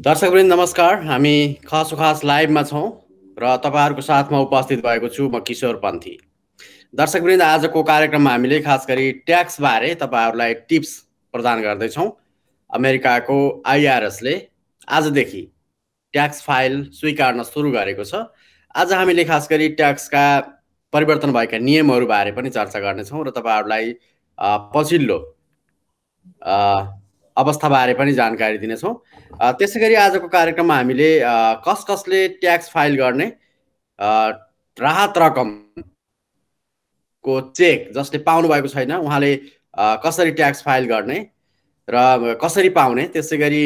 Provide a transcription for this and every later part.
दर्शकवृन्द नमस्कार हामी खासो खास लाइभमा छौँ र तपाईँहरूको साथमा उपस्थित भएको छु म किशोर पन्थी दर्शकवृन्द आजको कार्यक्रममा हामीले खास गरी ट्याक्सबारे तपाईँहरूलाई टिप्स प्रदान गर्दैछौँ अमेरिकाको आइआरएसले आजदेखि ट्याक्स फाइल स्वीकार्न सुरु गरेको छ आज हामीले खास गरी ट्याक्सका परिवर्तन भएका नियमहरूबारे पनि चर्चा गर्नेछौँ र तपाईँहरूलाई पछिल्लो अवस्थाबारे पनि जानकारी दिनेछौँ त्यसै गरी आजको कार्यक्रममा हामीले कस कसले ट्याक्स फाइल गर्ने राहत रकमको चेक जसले पाउनु भएको छैन उहाँले कसरी ट्याक्स फाइल गर्ने र कसरी पाउने त्यसै गरी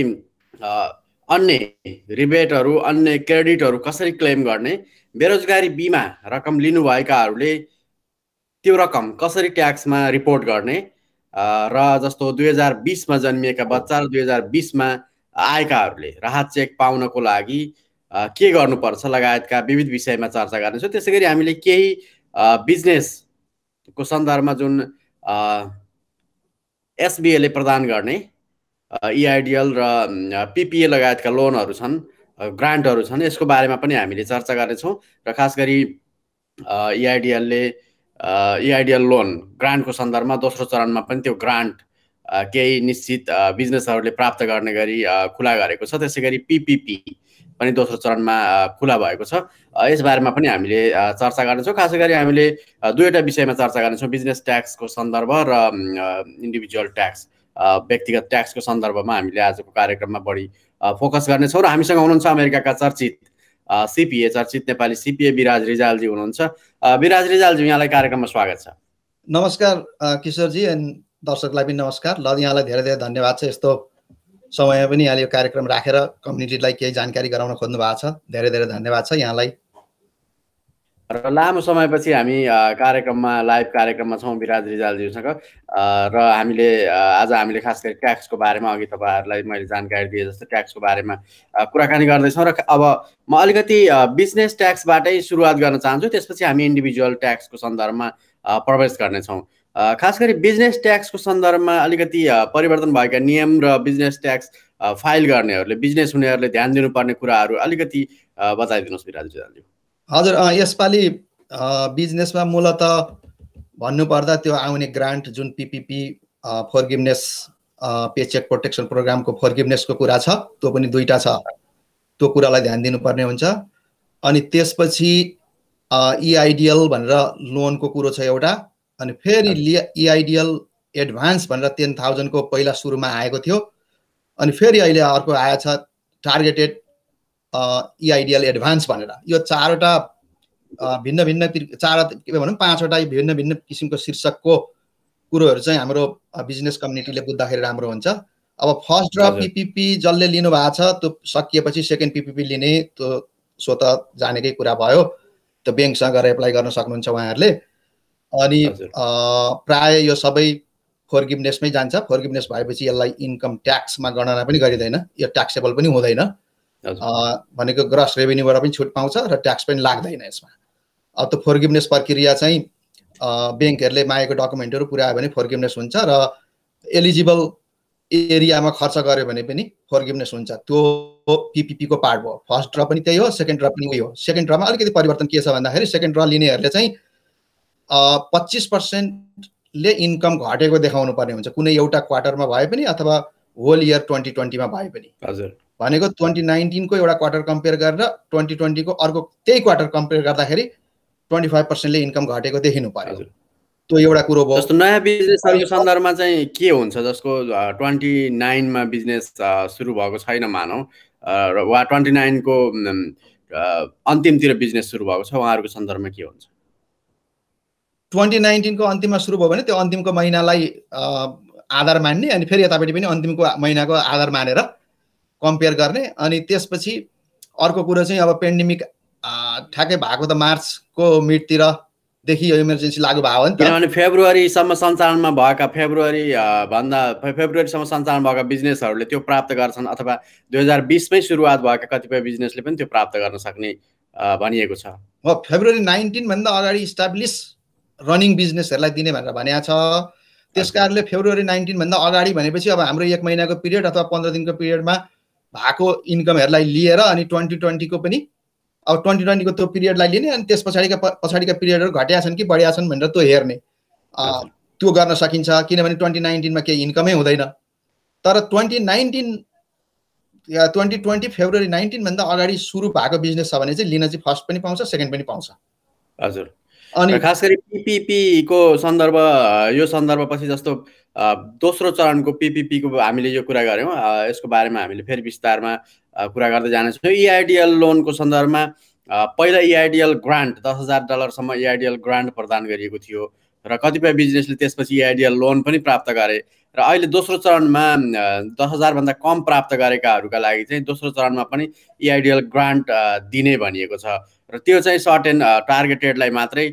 अन्य रिबेटहरू अन्य क्रेडिटहरू कसरी क्लेम गर्ने बेरोजगारी बिमा रकम लिनुभएकाहरूले त्यो रकम कसरी ट्याक्समा रिपोर्ट गर्ने र जस्तो दुई हजार बिसमा जन्मिएका बच्चा र दुई हजार बिसमा आएकाहरूले राहत चेक पाउनको लागि के गर्नुपर्छ लगायतका विविध विषयमा चर्चा गर्नेछौँ त्यसै गरी हामीले केही बिजनेसको सन्दर्भमा जुन एसबिएले प्रदान गर्ने इआइडिएल e र पिपिए लगायतका लोनहरू छन् ग्रान्टहरू छन् यसको बारेमा पनि हामीले चर्चा गर्नेछौँ र खास गरी इआइडिएलले इआइडिएल लोन ग्रान्टको सन्दर्भमा दोस्रो चरणमा पनि त्यो ग्रान्ट केही निश्चित बिजनेसहरूले प्राप्त गर्ने गरी खुला गरेको छ त्यसै गरी पिपिपी पनि दोस्रो चरणमा खुला भएको छ यसबारेमा पनि हामीले चर्चा गर्नेछौँ खास गरी हामीले दुईवटा विषयमा चर्चा गर्नेछौँ बिजनेस ट्याक्सको सन्दर्भ र इन्डिभिजुअल ट्याक्स व्यक्तिगत ट्याक्सको सन्दर्भमा हामीले आजको कार्यक्रममा बढी फोकस गर्नेछौँ र हामीसँग हुनुहुन्छ अमेरिकाका चर्चित सिपिए चर्चित नेपाली सिपिए विराज रिजालजी हुनुहुन्छ विराज रिजालज्यू यहाँलाई कार्यक्रममा स्वागत छ नमस्कार किशोरजी एन्ड दर्शकलाई पनि नमस्कार ल यहाँलाई धेरै धेरै धन्यवाद छ यस्तो समय पनि यहाँले यो कार्यक्रम राखेर कम्युनिटीलाई केही जानकारी गराउन खोज्नु भएको छ धेरै धेरै धन्यवाद छ यहाँलाई र लामो समयपछि हामी कार्यक्रममा लाइभ कार्यक्रममा छौँ विराज रिजालज्यूसँग र हामीले आज हामीले खास गरी ट्याक्सको बारेमा अघि तपाईँहरूलाई मैले जानकारी दिएँ जस्तो ट्याक्सको बारेमा कुराकानी गर्दैछौँ र अब म अलिकति बिजनेस ट्याक्सबाटै सुरुवात गर्न चाहन्छु त्यसपछि हामी इन्डिभिजुअल ट्याक्सको सन्दर्भमा प्रवेश गर्नेछौँ खास गरी बिजनेस ट्याक्सको सन्दर्भमा अलिकति परिवर्तन भएका नियम र बिजनेस ट्याक्स फाइल गर्नेहरूले बिजनेस हुनेहरूले ध्यान दिनुपर्ने कुराहरू अलिकति बताइदिनुहोस् विराज हजुर यसपालि बिजनेसमा मूलत भन्नुपर्दा त्यो आउने ग्रान्ट जुन पिपिपी गिभनेस पेचेक प्रोटेक्सन प्रोग्रामको गिभनेसको कुरा छ त्यो पनि दुईवटा छ त्यो कुरालाई ध्यान दिनुपर्ने हुन्छ अनि त्यसपछि इआइडिएल e भनेर लोनको कुरो छ एउटा अनि फेरि इआइडिएल एडभान्स e भनेर टेन थाउजन्डको पहिला सुरुमा आएको थियो अनि फेरि अहिले अर्को आएछ टार्गेटेड इआइडिएल एडभान्स भनेर यो चारवटा भिन्न भिन्न चार के भनौँ पाँचवटा भिन्न भिन्न किसिमको शीर्षकको कुरोहरू चाहिँ हाम्रो बिजनेस कम्युनिटीले बुझ्दाखेरि राम्रो हुन्छ अब फर्स्ट र पिपिपी जसले लिनुभएको छ त्यो सकिएपछि सेकेन्ड पिपिपी लिने त्यो सो जानेकै कुरा भयो त्यो ब्याङ्कसँग गएर एप्लाई गर्न सक्नुहुन्छ उहाँहरूले अनि प्राय यो सबै फोरगिभनेसमै जान्छ फोरगिभनेस भएपछि यसलाई इन्कम ट्याक्समा गणना पनि गरिँदैन यो ट्याक्सेबल पनि हुँदैन भनेको ग्रस रेभेन्यूबाट पनि छुट पाउँछ र ट्याक्स पनि लाग्दैन यसमा अब त्यो फोर्गिभनेस प्रक्रिया चाहिँ ब्याङ्कहरूले मागेको डकुमेन्टहरू पुऱ्यायो भने फोर्गिभनेस हुन्छ र एलिजिबल एरियामा खर्च गऱ्यो भने पनि फोरगिभनेस हुन्छ त्यो पिपिपीको पार्ट भयो फर्स्ट ड्र पनि त्यही हो सेकेन्ड ड्र पनि उयो हो सेकेन्ड ड्रमा अलिकति परिवर्तन के छ भन्दाखेरि सेकेन्ड ड्र लिनेहरूले चाहिँ पच्चिस पर्सेन्टले इन्कम घटेको देखाउनु पर्ने हुन्छ कुनै एउटा क्वार्टरमा भए पनि अथवा होल इयर ट्वेन्टी ट्वेन्टीमा भए पनि हजुर भनेको ट्वेन्टी नाइन्टिनको एउटा क्वार्टर कम्पेयर गरेर ट्वेन्टी ट्वेन्टीको अर्को त्यही क्वार्टर कम्पेयर गर्दाखेरि ट्वेन्टी फाइभ पर्सेन्टले इन्कम घटेको देखिनु पर्यो त्यो एउटा कुरो भयो जस्तो नयाँ बिजनेसहरूको सन्दर्भमा चाहिँ के हुन्छ जसको ट्वेन्टी नाइनमा बिजनेस सुरु भएको छैन मानौँ र वा ट्वेन्टी नाइनको अन्तिमतिर बिजनेस सुरु भएको छ उहाँहरूको सन्दर्भमा के हुन्छ ट्वेन्टी नाइन्टिनको अन्तिममा सुरु भयो भने त्यो अन्तिमको महिनालाई आधार मान्ने अनि फेरि यतापट्टि पनि अन्तिमको महिनाको आधार मानेर कम्पेयर गर्ने अनि त्यसपछि अर्को कुरो चाहिँ अब पेन्डेमिक ठ्याक्कै भएको त मार्चको देखि यो इमर्जेन्सी लागु भयो नि किनभने फेब्रुअरीसम्म सञ्चालनमा भएका फेब्रुअरी भन्दा फेब्रुअरीसम्म सञ्चालन भएका बिजनेसहरूले त्यो प्राप्त गर्छन् अथवा दुई हजार बिसमै सुरुवात भएका कतिपय बिजनेसले पनि त्यो प्राप्त गर्न सक्ने भनिएको छ हो फेब्रुअरी नाइन्टिनभन्दा अगाडि इस्टाब्लिस रनिङ बिजनेसहरूलाई दिने भनेर भनेको छ त्यस कारणले फेब्रुअरी नाइन्टिनभन्दा अगाडि भनेपछि अब हाम्रो एक महिनाको पिरियड अथवा पन्ध्र दिनको पिरियडमा भएको इन्कमहरूलाई लिएर अनि ट्वेन्टी ट्वेन्टीको पनि अब ट्वेन्टी ट्वेन्टीको त्यो पिरियडलाई लिने अनि त्यस पछाडिका पछाडिका पिरियडहरू घटिया छन् कि बढिया छन् भनेर त्यो हेर्ने त्यो गर्न सकिन्छ किनभने ट्वेन्टी नाइन्टिनमा केही इन्कमै हुँदैन तर twenty nineteen twenty twenty February नाइन्टिनभन्दा अगाडि सुरु भएको बिजनेस छ भने चाहिँ लिन चाहिँ फर्स्ट पनि पाउँछ सेकेन्ड पनि पाउँछ हजुर अनि खास गरी पिपिपीको सन्दर्भ यो सन्दर्भपछि जस्तो दोस्रो चरणको पिपिपीको हामीले यो कुरा गऱ्यौँ यसको बारेमा हामीले फेरि विस्तारमा कुरा गर्दै जानेछौँ इआइडिएल लोनको e सन्दर्भमा पहिला इआइडिएल e ग्रान्ट दस हजार डलरसम्म इआइडिएल e ग्रान्ट प्रदान गरिएको थियो र कतिपय बिजनेसले त्यसपछि इआइडिएल लोन पनि प्राप्त गरे र अहिले दोस्रो चरणमा दस हजारभन्दा कम प्राप्त गरेकाहरूका लागि चाहिँ दोस्रो चरणमा पनि इआइडिएल ग्रान्ट दिने भनिएको छ र त्यो चाहिँ सर्टेन टार्गेटेडलाई मात्रै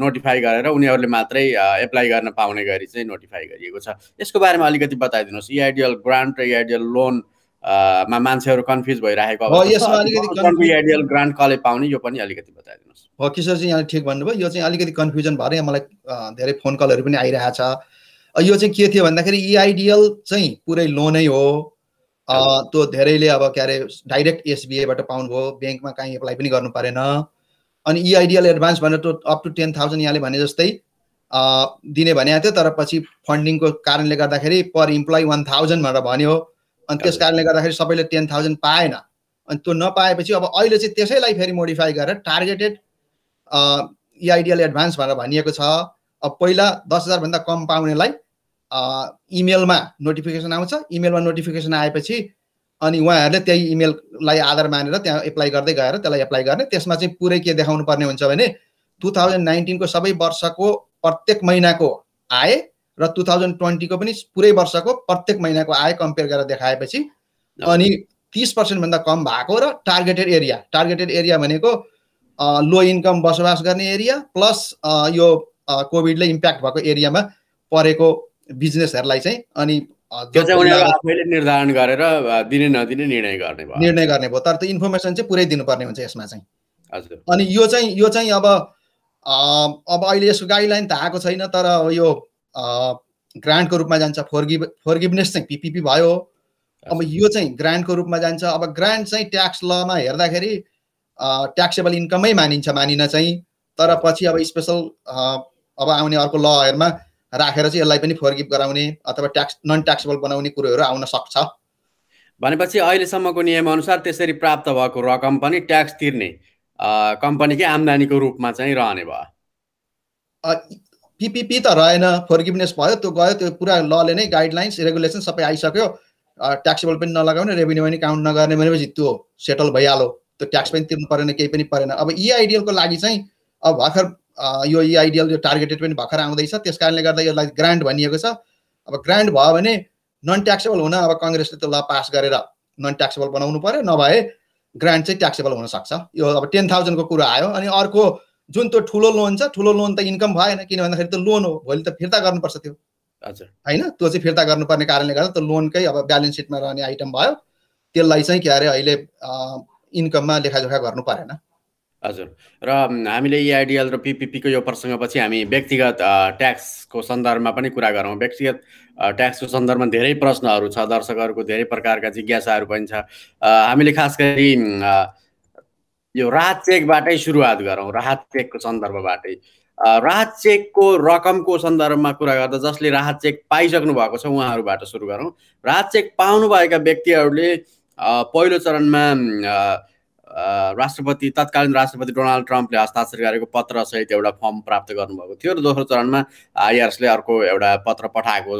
नोटिफाई गरेर उनीहरूले मात्रै एप्लाई गर्न पाउने गरी चाहिँ नोटिफाई गरिएको छ यसको बारेमा अलिकति बताइदिनुहोस् इआइडिएल e ग्रान्ट र इआइडिएल e लोन मा मान्छेहरू कन्फ्युज भइरहेको इआइडिएल ग्रान्ट e कसले पाउने यो पनि अलिकति बताइदिनुहोस् हो किशोरजी यहाँले ठिक भन्नुभयो यो चाहिँ अलिकति कन्फ्युजन भएर यहाँ मलाई धेरै फोन कलहरू पनि आइरहेछ यो चाहिँ के थियो भन्दाखेरि इआइडिएल चाहिँ पुरै लोनै हो त्यो धेरैले अब के अरे डाइरेक्ट एसबिआईबाट पाउनुभयो ब्याङ्कमा काहीँ एप्लाई पनि गर्नु परेन अनि इआइडिएल एडभान्स भनेर to up to ten thousand यहाँले भने जस्तै दिने भनेको थियो तर पछि फन्डिङको कारणले गर्दाखेरि पर इम्प्लोइ वान थाउजन्ड भनेर भन्यो अनि त्यस कारणले गर्दाखेरि सबैले टेन थाउजन्ड पाएन अनि त्यो नपाएपछि अब अहिले चाहिँ त्यसैलाई फेरि मोडिफाई गरेर टार्गेटेड इआइडिएल एडभान्स भनेर भनिएको छ अब पहिला दस हजारभन्दा कम पाउनेलाई इमेलमा नोटिफिकेसन आउँछ इमेलमा नोटिफिकेसन आएपछि अनि उहाँहरूले त्यही इमेललाई आधार मानेर त्यहाँ एप्लाई गर्दै गएर त्यसलाई एप्लाई गर्ने त्यसमा चाहिँ पुरै के देखाउनु पर्ने हुन्छ भने टु थाउजन्ड नाइन्टिनको सबै वर्षको प्रत्येक महिनाको आए र टु थाउजन्ड ट्वेन्टीको पनि पुरै वर्षको प्रत्येक महिनाको आए कम्पेयर गरेर देखाएपछि अनि तिस पर्सेन्टभन्दा कम भएको र टार्गेटेड एरिया टार्गेटेड एरिया भनेको लो इन्कम बसोबास गर्ने एरिया प्लस यो कोभिडले इम्प्याक्ट भएको एरियामा परेको बिजनेसहरूलाई चाहिँ अनि त्यो चाहिँ उनीहरू आफैले निर्धारण गरेर दिने नदिने निर्णय गर्ने भयो निर्णय गर्ने भयो तर त्यो इन्फर्मेसन चाहिँ पुरै दिनुपर्ने हुन्छ यसमा चाहिँ हजुर अनि यो चाहिँ यो चाहिँ अब अब अहिले यसको गाइडलाइन त आएको छैन तर यो ग्रान्टको रूपमा जान्छ फोर्गिभ फोरगिभनेस चाहिँ पिपिपी भयो अब यो चाहिँ ग्रान्टको रूपमा जान्छ अब ग्रान्ट चाहिँ ट्याक्स लमा हेर्दाखेरि ट्याक्सेबल इन्कमै मानिन्छ मानिन चाहिँ तर पछि अब स्पेसल अब आउने अर्को लहरूमा राखेर चाहिँ यसलाई पनि फोर्गिभ गराउने अथवा ट्याक्स नन ट्याक्सेबल बनाउने कुरोहरू आउन सक्छ भनेपछि अहिलेसम्मको अनुसार त्यसरी प्राप्त भएको रकम पनि ट्याक्स तिर्ने कम्पनीकै आम्दानीको रूपमा चाहिँ रहने भयो पिपिपी त रहेन फोर्गिभनेस भयो त्यो गयो त्यो पुरा लले नै गाइडलाइन्स रेगुलेसन सबै आइसक्यो ट्याक्सेबल पनि नलगाउने रेभेन्यू पनि काउन्ट नगर्ने भनेपछि त्यो सेटल भइहाल्यो त्यो ट्याक्स पनि तिर्नु परेन केही पनि परेन अब इआइडिएलको e लागि चाहिँ अब भर्खर यो आइडियल e यो टार्गेटेड पनि भर्खर आउँदैछ त्यस कारणले गर्दा यसलाई ग्रान्ट भनिएको छ अब ग्रान्ट भयो भने नन ट्याक्सेबल हुन अब कङ्ग्रेसले त्यो ल पास गरेर नन ट्याक्सेबल बनाउनु पऱ्यो नभए ग्रान्ट चाहिँ ट्याक्सेबल हुनसक्छ यो अब टेन थाउजन्डको कुरा आयो अनि अर्को जुन त्यो ठुलो लोन छ ठुलो लोन त इन्कम भएन किन भन्दाखेरि त लोन हो भोलि त फिर्ता गर्नुपर्छ त्यो हजुर होइन त्यो चाहिँ फिर्ता गर्नुपर्ने कारणले गर्दा त्यो लोनकै अब ब्यालेन्स सिटमा रहने आइटम भयो त्यसलाई चाहिँ के अरे अहिले इन्कममा लेखाजोखा गर्नु परेन हजुर र हामीले इआइडिएल र पिपिपीको यो प्रसङ्गपछि हामी व्यक्तिगत ट्याक्सको सन्दर्भमा पनि कुरा गरौँ व्यक्तिगत ट्याक्सको सन्दर्भमा धेरै प्रश्नहरू छ दर्शकहरूको धेरै प्रकारका जिज्ञासाहरू पनि छ हामीले खास गरी यो राहत चेकबाटै सुरुवात गरौँ राहत चेकको सन्दर्भबाटै राहत चेकको रकमको सन्दर्भमा कुरा गर्दा जसले राहत चेक पाइसक्नु भएको छ उहाँहरूबाट सुरु गरौँ राहत चेक पाउनुभएका व्यक्तिहरूले पहिलो चरणमा राष्ट्रपति तत्कालीन राष्ट्रपति डोनाल्ड ट्रम्पले हस्ताक्षर गरेको पत्रसहित एउटा फर्म प्राप्त गर्नुभएको थियो र दोस्रो चरणमा आइआरएसले अर्को एउटा पत्र पठाएको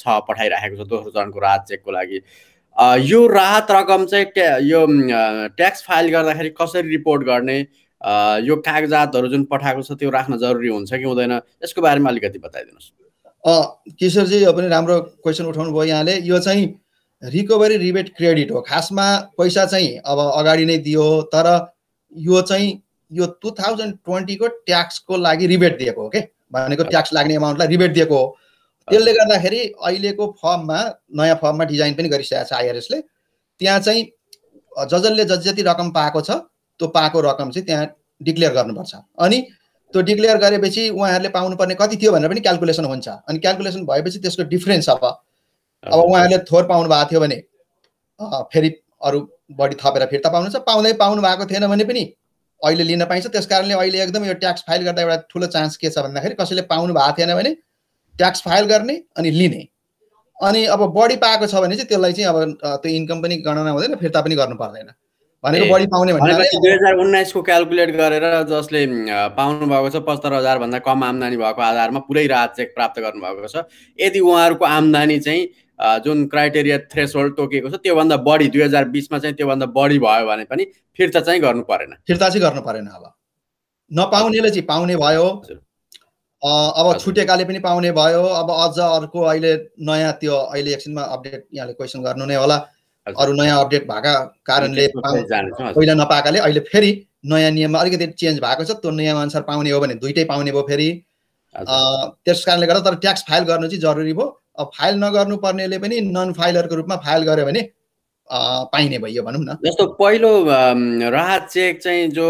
छ पठाइराखेको छ दोस्रो चरणको राहत चेकको लागि यो राहत रकम चाहिँ यो ट्याक्स फाइल गर्दाखेरि कसरी रिपोर्ट गर्ने यो कागजातहरू जुन पठाएको छ त्यो राख्न जरुरी हुन्छ कि हुँदैन यसको बारेमा अलिकति बताइदिनुहोस् किशोरजी यो पनि राम्रो क्वेसन उठाउनु भयो यहाँले यो चाहिँ रिकभरी रिबेट क्रेडिट हो खासमा पैसा चाहिँ अब अगाडि नै दियो तर यो चाहिँ यो टु थाउजन्ड ट्वेन्टीको ट्याक्सको लागि रिबेट दिएको हो कि भनेको ट्याक्स लाग्ने एमाउन्टलाई रिबेट दिएको हो त्यसले गर्दाखेरि अहिलेको फर्ममा नयाँ फर्ममा डिजाइन पनि गरिसकेको छ आइआरएसले त्यहाँ चाहिँ जजले जति जति रकम पाएको छ त्यो पाएको रकम चाहिँ त्यहाँ डिक्लेयर गर्नुपर्छ अनि त्यो डिक्लेयर गरेपछि उहाँहरूले पाउनुपर्ने कति थियो भनेर पनि क्यालकुलेसन हुन्छ अनि क्यालकुलेसन भएपछि त्यसको डिफ्रेन्स अब अब उहाँहरूले थोर पाउनु भएको थियो भने फेरि अरू बढी थपेर फिर्ता पाउनुहुन्छ पाउँदै पाउनु भएको थिएन भने पनि अहिले लिन पाइन्छ त्यस कारणले अहिले एकदम यो ट्याक्स फाइल गर्दा एउटा ठुलो चान्स के छ भन्दाखेरि कसैले पाउनु भएको थिएन भने ट्याक्स फाइल गर्ने अनि लिने अनि अब बढी पाएको छ भने चाहिँ त्यसलाई चाहिँ अब त्यो इन्कम पनि गणना हुँदैन फिर्ता पनि गर्नु पर्दैन भनेको बढी पाउने दुई हजार उन्नाइसको क्यालकुलेट गरेर जसले पाउनु भएको छ पचहत्तर हजारभन्दा कम आमदानी भएको आधारमा पुरै राहत चेक प्राप्त गर्नुभएको छ यदि उहाँहरूको आमदानी चाहिँ जुन क्राइटेरिया थ्रेस होल्ड तोकिएको छ त्योभन्दा बढी दुई हजार बिसमा चाहिँ त्योभन्दा बढी भयो भने पनि फिर्ता चाहिँ गर्नु परेन फिर्ता चाहिँ गर्नु परेन अब नपाउनेले चाहिँ पाउने भयो अब छुटेकाले पनि पाउने भयो अब अझ अर्को अहिले नयाँ त्यो अहिले एकछिनमा अपडेट यहाँले क्वेसन गर्नु नै होला अरू नयाँ अपडेट भएको कारणले पहिला नपाएकाले अहिले फेरि नयाँ नियममा अलिकति चेन्ज भएको छ त्यो नियम अनुसार पाउने हो भने दुइटै पाउने भयो फेरि त्यस कारणले गर्दा तर ट्याक्स फाइल गर्नु चाहिँ जरुरी भयो फाइल नगर्नुपर्नेले पनि नन फाइलरको रूपमा फाइल गर्यो भने पाइने भयो भनौँ न जस्तो पहिलो राहत चेक चाहिँ जो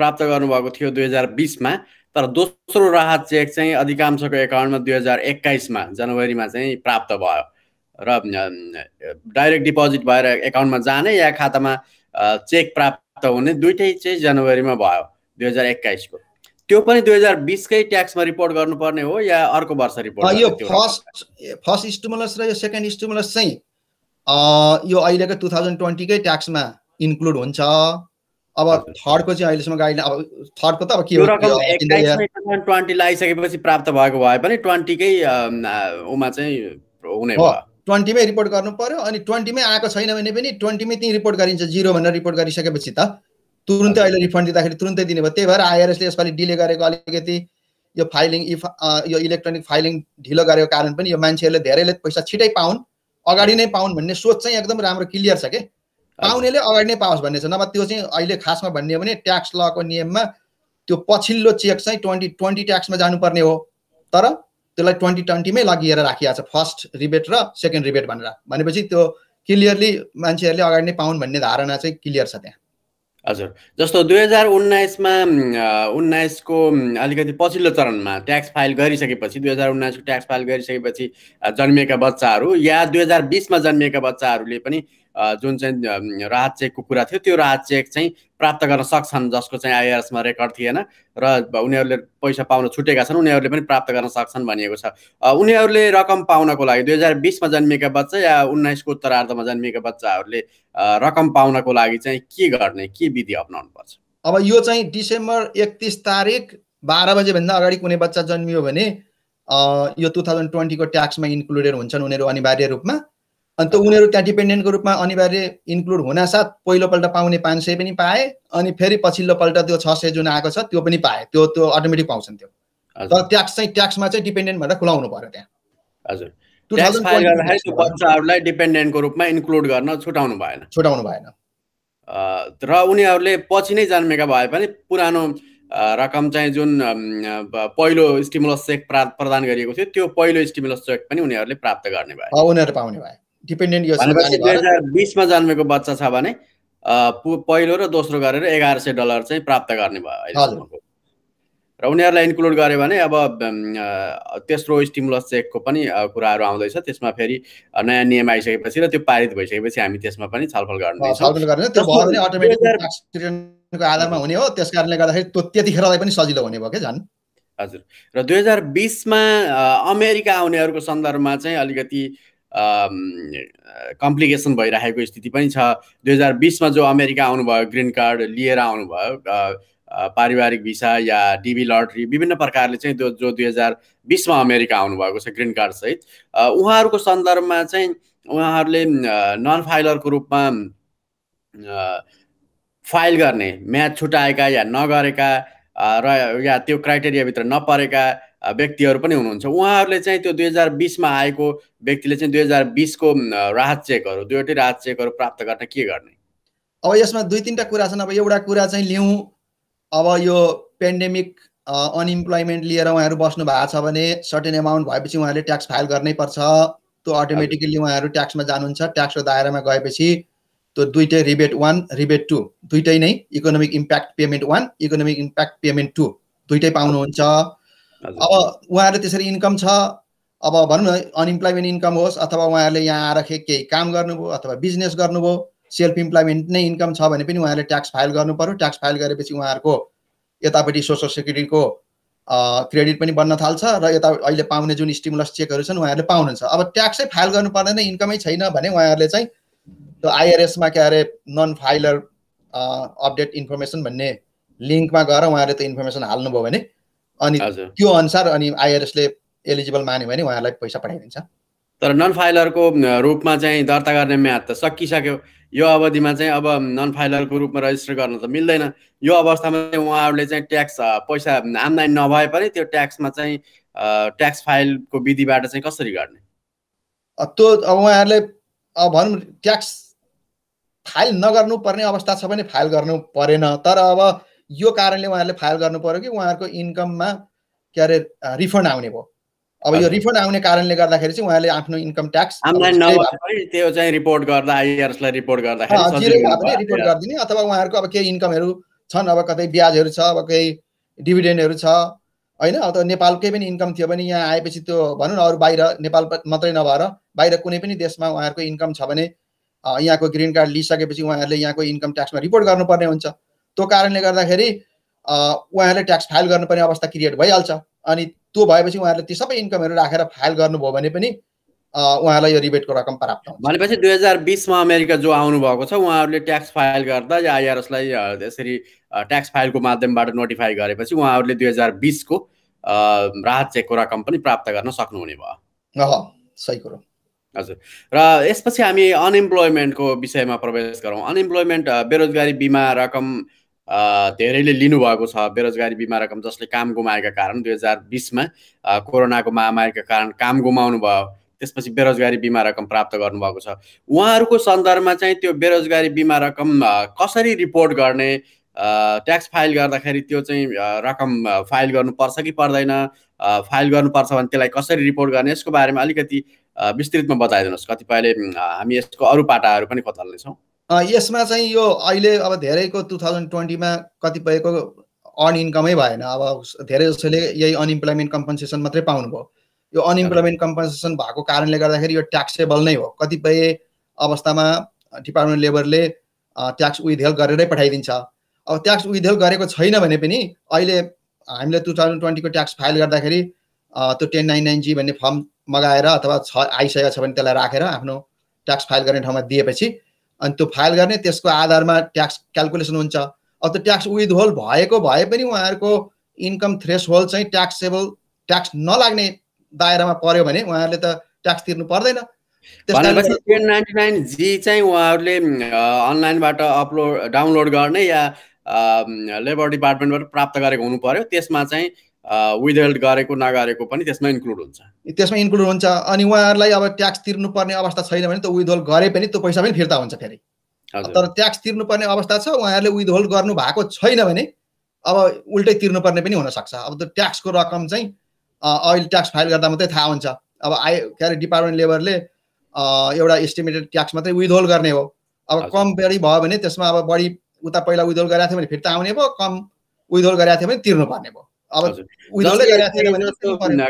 प्राप्त गर्नुभएको थियो दुई हजार बिसमा तर दोस्रो राहत चेक चाहिँ अधिकांशको एकाउन्टमा दुई हजार एक्काइसमा जनवरीमा चाहिँ प्राप्त भयो र डाइरेक्ट डिपोजिट भएर एकाउन्टमा जाने या खातामा चेक प्राप्त हुने दुइटै चाहिँ जनवरीमा भयो दुई हजार एक्काइसको त्यो पनि दुई हजार बिसकै ट्याक्समा रिपोर्ट गर्नुपर्ने हो या अर्को वर्ष रिपोर्ट यो फर्स्ट फर्स्ट स्टुमुलस र यो सेकेन्ड स्टुमुलस चाहिँ यो अहिलेको टु थाउजन्ड ट्वेन्टीकै ट्याक्समा इन्क्लुड हुन्छ अब थर्डको चाहिँ अहिलेसम्म गाइड अब थर्डको त अब के हो लगाइसकेपछि प्राप्त भएको भए पनि ट्वेन्टीकै उमा चाहिँ हुने हो ट्वेन्टीमै रिपोर्ट गर्नु पर्यो अनि ट्वेन्टीमै आएको छैन भने पनि ट्वेन्टीमै त्यहीँ रिपोर्ट गरिन्छ जिरो भनेर रिपोर्ट गरिसकेपछि त तुरुन्तै अहिले रिफन्ड दिँदाखेरि तुरुन्तै दिने भयो त्यही भएर आइआरएसले यसपालि डिले गरेको अलिकति यो फाइलिङ इफ यो इलेक्ट्रोनिक फाइलिङ ढिलो गरेको कारण पनि यो मान्छेहरूले धेरैले पैसा छिटै पाउन् अगाडि नै पाउन् भन्ने सोच चाहिँ एकदम राम्रो क्लियर छ कि पाउनेले अगाडि नै पाओस् भन्ने छ नभए त्यो चाहिँ अहिले खासमा भन्ने हो भने ट्याक्स लको नियममा त्यो पछिल्लो चेक चाहिँ ट्वेन्टी ट्वेन्टी ट्याक्समा जानुपर्ने हो तर त्यसलाई ट्वेन्टी ट्वेन्टीमै लगिएर राखिहाल्छ फर्स्ट रिबेट र सेकेन्ड रिबेट भनेर भनेपछि त्यो क्लियरली मान्छेहरूले अगाडि नै पाउन् भन्ने धारणा चाहिँ क्लियर छ त्यहाँ हजुर जस्तो दुई हजार उन्नाइसमा उन्नाइसको अलिकति पछिल्लो चरणमा ट्याक्स फाइल गरिसकेपछि दुई हजार उन्नाइसको ट्याक्स फाइल गरिसकेपछि जन्मिएका बच्चाहरू या दुई हजार बिसमा जन्मिएका बच्चाहरूले पनि जुन चाहिँ राहत चेकको कुरा थियो त्यो राहत चेक चाहिँ प्राप्त गर्न सक्छन् जसको चाहिँ आइआरएसमा रेकर्ड थिएन र उनीहरूले पैसा पाउन छुटेका छन् उनीहरूले पनि प्राप्त गर्न सक्छन् भनिएको छ उनीहरूले रकम पाउनको लागि दुई हजार बिसमा जन्मिएका बच्चा या उन्नाइसको उत्तरार्धमा जन्मिएका बच्चाहरूले रकम पाउनको लागि चाहिँ के गर्ने के विधि अप्नाउनु पर्छ अब यो चाहिँ डिसेम्बर एकतिस तारिक बाह्र बजेभन्दा अगाडि कुनै बच्चा जन्मियो भने यो टु थाउजन्ड ट्वेन्टीको ट्याक्समा इन्क्लुडेड हुन्छन् उनीहरू अनिवार्य रूपमा अन्त उनीहरू त्यहाँ डिपेन्डेन्टको रूपमा अनिवार्य इन्क्लुड हुनासाथ पहिलोपल्ट पाउने पाँच सय पनि पाए अनि फेरि पछिल्लोपल्ट त्यो छ सय जुन आएको छ त्यो पनि पाए त्यो त्यो अटोमेटिक पाउँछन् त्यो तर ट्याक्स चाहिँ ट्याक्समा चाहिँ डिपेन्डेन्ट भएर खुलाउनु पऱ्यो त्यहाँ हजुर बच्चाहरूलाई डिपेन्डेन्टको रूपमा इन्क्लुड गर्न छुटाउनु भएन छुटाउनु भएन र उनीहरूले पछि नै जन्मेका भए पनि पुरानो रकम चाहिँ जुन पहिलो स्टिमुलस चेक प्रा प्रदान गरिएको थियो त्यो पहिलो स्टिमुलस चेक पनि उनीहरूले प्राप्त गर्ने भए उनीहरू पाउने भए डिपेन्डेन्ट यो बिसमा जन्मेको बच्चा छ भने पहिलो र दोस्रो गरेर एघार सय डलर चाहिँ प्राप्त गर्ने भयो र उनीहरूलाई इन्क्लुड गर्यो भने अब तेस्रो स्टिमुलस चेकको पनि कुराहरू आउँदैछ त्यसमा फेरि नयाँ नियम आइसकेपछि र त्यो पारित भइसकेपछि हामी त्यसमा पनि छलफल आधारमा हजुर र दुई हजार बिसमा अमेरिका आउनेहरूको सन्दर्भमा चाहिँ अलिकति कम्प्लिकेसन भइरहेको स्थिति पनि छ दुई हजार बिसमा जो अमेरिका आउनुभयो ग्रिन कार्ड लिएर आउनुभयो पारिवारिक भिसा या डिबी लटरी विभिन्न प्रकारले चाहिँ जो दुई हजार बिसमा अमेरिका आउनुभएको छ ग्रिन कार्डसहित उहाँहरूको सन्दर्भमा चाहिँ उहाँहरूले नन फाइलरको रूपमा फाइल गर्ने म्याच छुट्याएका या नगरेका र या त्यो क्राइटेरियाभित्र नपरेका व्यक्तिहरू पनि हुनुहुन्छ उहाँहरूले चाहिँ त्यो दुई हजार बिसमा आएको व्यक्तिले चाहिँ दुई हजार बिसको राहत चेकहरू दुईवटै राहत चेकहरू प्राप्त गर्न के गर्ने अब यसमा दुई तिनवटा कुरा छन् अब एउटा कुरा चाहिँ लिउँ अब यो पेन्डेमिक अनइम्प्लोइमेन्ट लिएर उहाँहरू बस्नु भएको छ भने सर्टेन एमाउन्ट भएपछि उहाँहरूले ट्याक्स फाइल गर्नै पर्छ त्यो अटोमेटिकली उहाँहरू ट्याक्समा जानुहुन्छ ट्याक्सको दायरामा गएपछि त्यो दुइटै रिबेट वान रिबेट टू दुइटै नै economic impact payment one economic impact payment two दुइटै पाउनुहुन्छ अब उहाँहरूले त्यसरी इन्कम छ अब भनौँ न अनइम्प्लोइमेन्ट इन्कम होस् अथवा उहाँहरूले यहाँ आएर केही काम गर्नुभयो अथवा बिजनेस गर्नुभयो सेल्फ इम्प्लोइमेन्ट नै इन्कम छ भने पनि उहाँहरूले ट्याक्स फाइल गर्नु पऱ्यो ट्याक्स फाइल गरेपछि उहाँहरूको यतापट्टि सोसियल सेक्युरिटीको क्रेडिट पनि बन्न थाल्छ र यता अहिले पाउने जुन स्टिमुलस चेकहरू छन् उहाँहरूले पाउनुहुन्छ अब ट्याक्सै फाइल गर्नु पर्दैन इन्कमै छैन भने उहाँहरूले चाहिँ त्यो आइआरएसमा के अरे नन फाइलर अपडेट इन्फर्मेसन भन्ने लिङ्कमा गएर उहाँहरूले त्यो इन्फर्मेसन हाल्नुभयो भने अनि त्यो अनुसार अनि आइआरएसले एलिजिबल मान्यो भने उहाँहरूलाई पैसा पठाइदिन्छ तर नन फाइलरको रूपमा चाहिँ दर्ता गर्ने म्याद त सकिसक्यो यो अवधिमा चाहिँ अब नन फाइलरको रूपमा रजिस्टर गर्न त मिल्दैन यो अवस्थामा चाहिँ उहाँहरूले चाहिँ ट्याक्स पैसा आम्दानी नभए पनि त्यो ट्याक्समा चाहिँ ट्याक्स फाइलको विधिबाट चाहिँ कसरी गर्ने त्यो अब उहाँहरूले अब भनौँ ट्याक्स फाइल नगर्नुपर्ने अवस्था छ भने फाइल गर्नु परेन तर अब यो कारणले उहाँहरूले फाइल गर्नु पर्यो कि उहाँहरूको इन्कममा के अरे रिफन्ड आउने भयो अब यो रिफन्ड आउने कारणले गर्दाखेरि चाहिँ उहाँले आफ्नो इन्कम ट्याक्स त्यो चाहिँ रिपोर्ट गर्दा आइआरएसलाई रिपोर्ट गर्दाखेरि रिपोर्ट गरिदिने अथवा उहाँहरूको अब केही इन्कमहरू छन् अब कतै ब्याजहरू छ अब केही डिभिडेन्डहरू छ होइन अथवा नेपालकै पनि इन्कम थियो भने यहाँ आएपछि त्यो भनौँ न अरू बाहिर नेपाल मात्रै नभएर बाहिर कुनै पनि देशमा उहाँहरूको इन्कम छ भने यहाँको ग्रिन कार्ड लिइसकेपछि उहाँहरूले यहाँको इन्कम ट्याक्समा रिपोर्ट गर्नुपर्ने हुन्छ त्यो कारणले गर्दाखेरि उहाँहरूले ट्याक्स फाइल गर्नुपर्ने अवस्था क्रिएट भइहाल्छ अनि त्यो भएपछि उहाँहरूले ती सबै इन्कमहरू राखेर फाइल गर्नुभयो भने पनि उहाँलाई यो रिबेटको रकम प्राप्त हुन्छ भनेपछि दुई हजार बिसमा अमेरिका जो आउनु भएको छ उहाँहरूले ट्याक्स फाइल गर्दा या आइआरएसलाई यसरी ट्याक्स फाइलको माध्यमबाट नोटिफाई गरेपछि उहाँहरूले दुई हजार बिसको राहत चेकको रकम पनि प्राप्त गर्न सक्नुहुने भयो सही कुरो हजुर र यसपछि हामी अनइम्प्लोइमेन्टको विषयमा प्रवेश गरौँ अनइम्प्लोइमेन्ट बेरोजगारी बिमा रकम धेरैले लिनुभएको छ बेरोजगारी बिमा रकम जसले काम गुमाएका कारण दुई हजार बिसमा कोरोनाको महामारीका कारण काम गुमाउनु भयो त्यसपछि बेरोजगारी बिमा रकम प्राप्त गर्नुभएको छ उहाँहरूको सन्दर्भमा चाहिँ त्यो बेरोजगारी बिमा रकम कसरी रिपोर्ट गर्ने ट्याक्स फाइल गर्दाखेरि त्यो चाहिँ रकम फाइल गर्नुपर्छ कि पर्दैन फाइल गर्नुपर्छ भने त्यसलाई कसरी रिपोर्ट गर्ने यसको बारेमा अलिकति विस्तृतमा बताइदिनुहोस् कतिपयले हामी यसको अरू पाटाहरू पनि खोतल्नेछौँ यसमा चाहिँ यो अहिले अब धेरैको टु थाउजन्ड ट्वेन्टीमा कतिपयको अर्न इन्कमै भएन अब धेरै जसोले यही अनइम्प्लोइमेन्ट कम्पनसेसन मात्रै पाउनुभयो यो अनइम्प्लोइमेन्ट कम्पन्सेसन भएको कारणले गर्दाखेरि यो ट्याक्सेबल नै हो कतिपय अवस्थामा डिपार्टमेन्ट लेबरले ट्याक्स विधेल गरेरै पठाइदिन्छ अब ट्याक्स विधेल गरेको छैन भने पनि अहिले हामीले टु थाउजन्ड ट्वेन्टीको ट्याक्स फाइल गर्दाखेरि त्यो टेन नाइन नाइन जी भन्ने फर्म मगाएर अथवा छ आइसकेको छ भने त्यसलाई राखेर आफ्नो ट्याक्स फाइल गर्ने ठाउँमा दिएपछि अनि त्यो फाइल गर्ने त्यसको आधारमा ट्याक्स क्यालकुलेसन हुन्छ अब त्यो ट्याक्स विथ होल भएको भए पनि उहाँहरूको इन्कम थ्रेस होल चाहिँ ट्याक्सेबल ट्याक्स नलाग्ने दायरामा पर्यो भने उहाँहरूले त ट्याक्स तिर्नु पर्दैन चाहिँ उहाँहरूले अनलाइनबाट अपलोड डाउनलोड गर्ने या लेबर डिपार्टमेन्टबाट प्राप्त गरेको हुनु पर्यो त्यसमा चाहिँ विदहेल्ड गरेको नगरेको पनि त्यसमा इन्क्लुड हुन्छ त्यसमा इन्क्लुड हुन्छ अनि उहाँहरूलाई अब ट्याक्स तिर्नुपर्ने अवस्था छैन भने त विदहोल्ड गरे पनि त्यो पैसा पनि फिर्ता हुन्छ फेरि तर ट्याक्स तिर्नुपर्ने अवस्था छ उहाँहरूले विदहोल्ड गर्नु भएको छैन भने अब उल्टै तिर्नुपर्ने पनि हुनसक्छ अब त्यो ट्याक्सको रकम चाहिँ अहिले ट्याक्स फाइल गर्दा मात्रै थाहा हुन्छ अब आइ के अरे डिपार्टमेन्ट लेबरले एउटा एस्टिमेटेड ट्याक्स मात्रै विदहोल्ड गर्ने हो अब कम बढी भयो भने त्यसमा अब बढी उता पहिला विदहोल्ड गराएको थियो भने फिर्ता आउने भयो कम विदहोल्ड गरेको थियो भने तिर्नुपर्ने भयो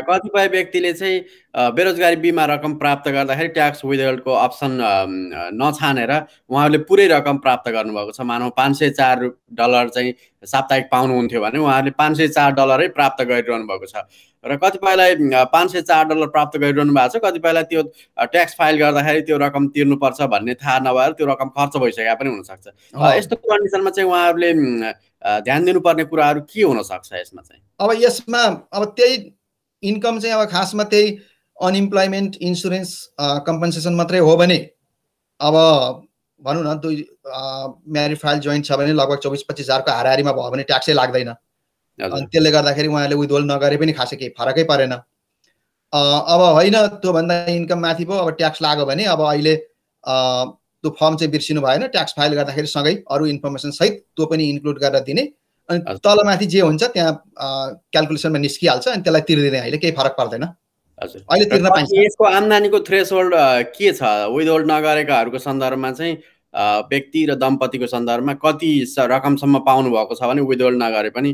कतिपय व्यक्तिले चाहिँ बेरोजगारी बिमा रकम प्राप्त गर्दाखेरि ट्याक्स विदको अप्सन नछानेर उहाँहरूले पुरै रकम प्राप्त गर्नुभएको छ मानव पाँच सय चार डलर चाहिँ साप्ताहिक पाउनुहुन्थ्यो भने उहाँहरूले पाँच सय चार डलरै प्राप्त गरिरहनु भएको छ र कतिपयलाई पाँच सय चार डलर प्राप्त गरिरहनु भएको छ कतिपयलाई त्यो ट्याक्स फाइल गर्दाखेरि त्यो रकम तिर्नुपर्छ भन्ने थाहा नभएर त्यो रकम खर्च भइसकेका पनि हुनसक्छ यस्तो कन्डिसनमा चाहिँ उहाँहरूले ध्यान दिनुपर्ने कुराहरू के हुनसक्छ यसमा चाहिँ अब यसमा अब त्यही इन्कम चाहिँ अब खासमा त्यही अनइम्प्लोइमेन्ट इन्सुरेन्स कम्पनसेसन मात्रै हो भने अब भनौँ न दुई म्यारिड फाइल जोइन्ट छ भने लगभग चौबिस पच्चिस हजारको हाराहारीमा भयो भने ट्याक्सै लाग्दैन अनि त्यसले गर्दाखेरि उहाँले विदवल नगरे पनि खासै केही फरकै परेन अब होइन त्योभन्दा इन्कम माथि भयो अब ट्याक्स लाग्यो भने अब अहिले त्यो फर्म चाहिँ बिर्सिनु भएन ट्याक्स फाइल गर्दाखेरि सँगै अरू इन्फर्मेसन सहित त्यो पनि इन्क्लुड गरेर दिने अनि तलमाथि जे हुन्छ त्यहाँ क्यालकुलेसनमा निस्किहाल्छ अनि त्यसलाई तिर्दिने अहिले केही फरक पर्दैन हजुर अहिले तिर्न पाइन्छ यसको आम्दानीको थ्रेस होल्ड के छ विदहोल्ड होल्ड नगरेकाहरूको सन्दर्भमा चाहिँ व्यक्ति र दम्पतिको सन्दर्भमा कति रकमसम्म पाउनु भएको छ भने विदहोल्ड नगरे पनि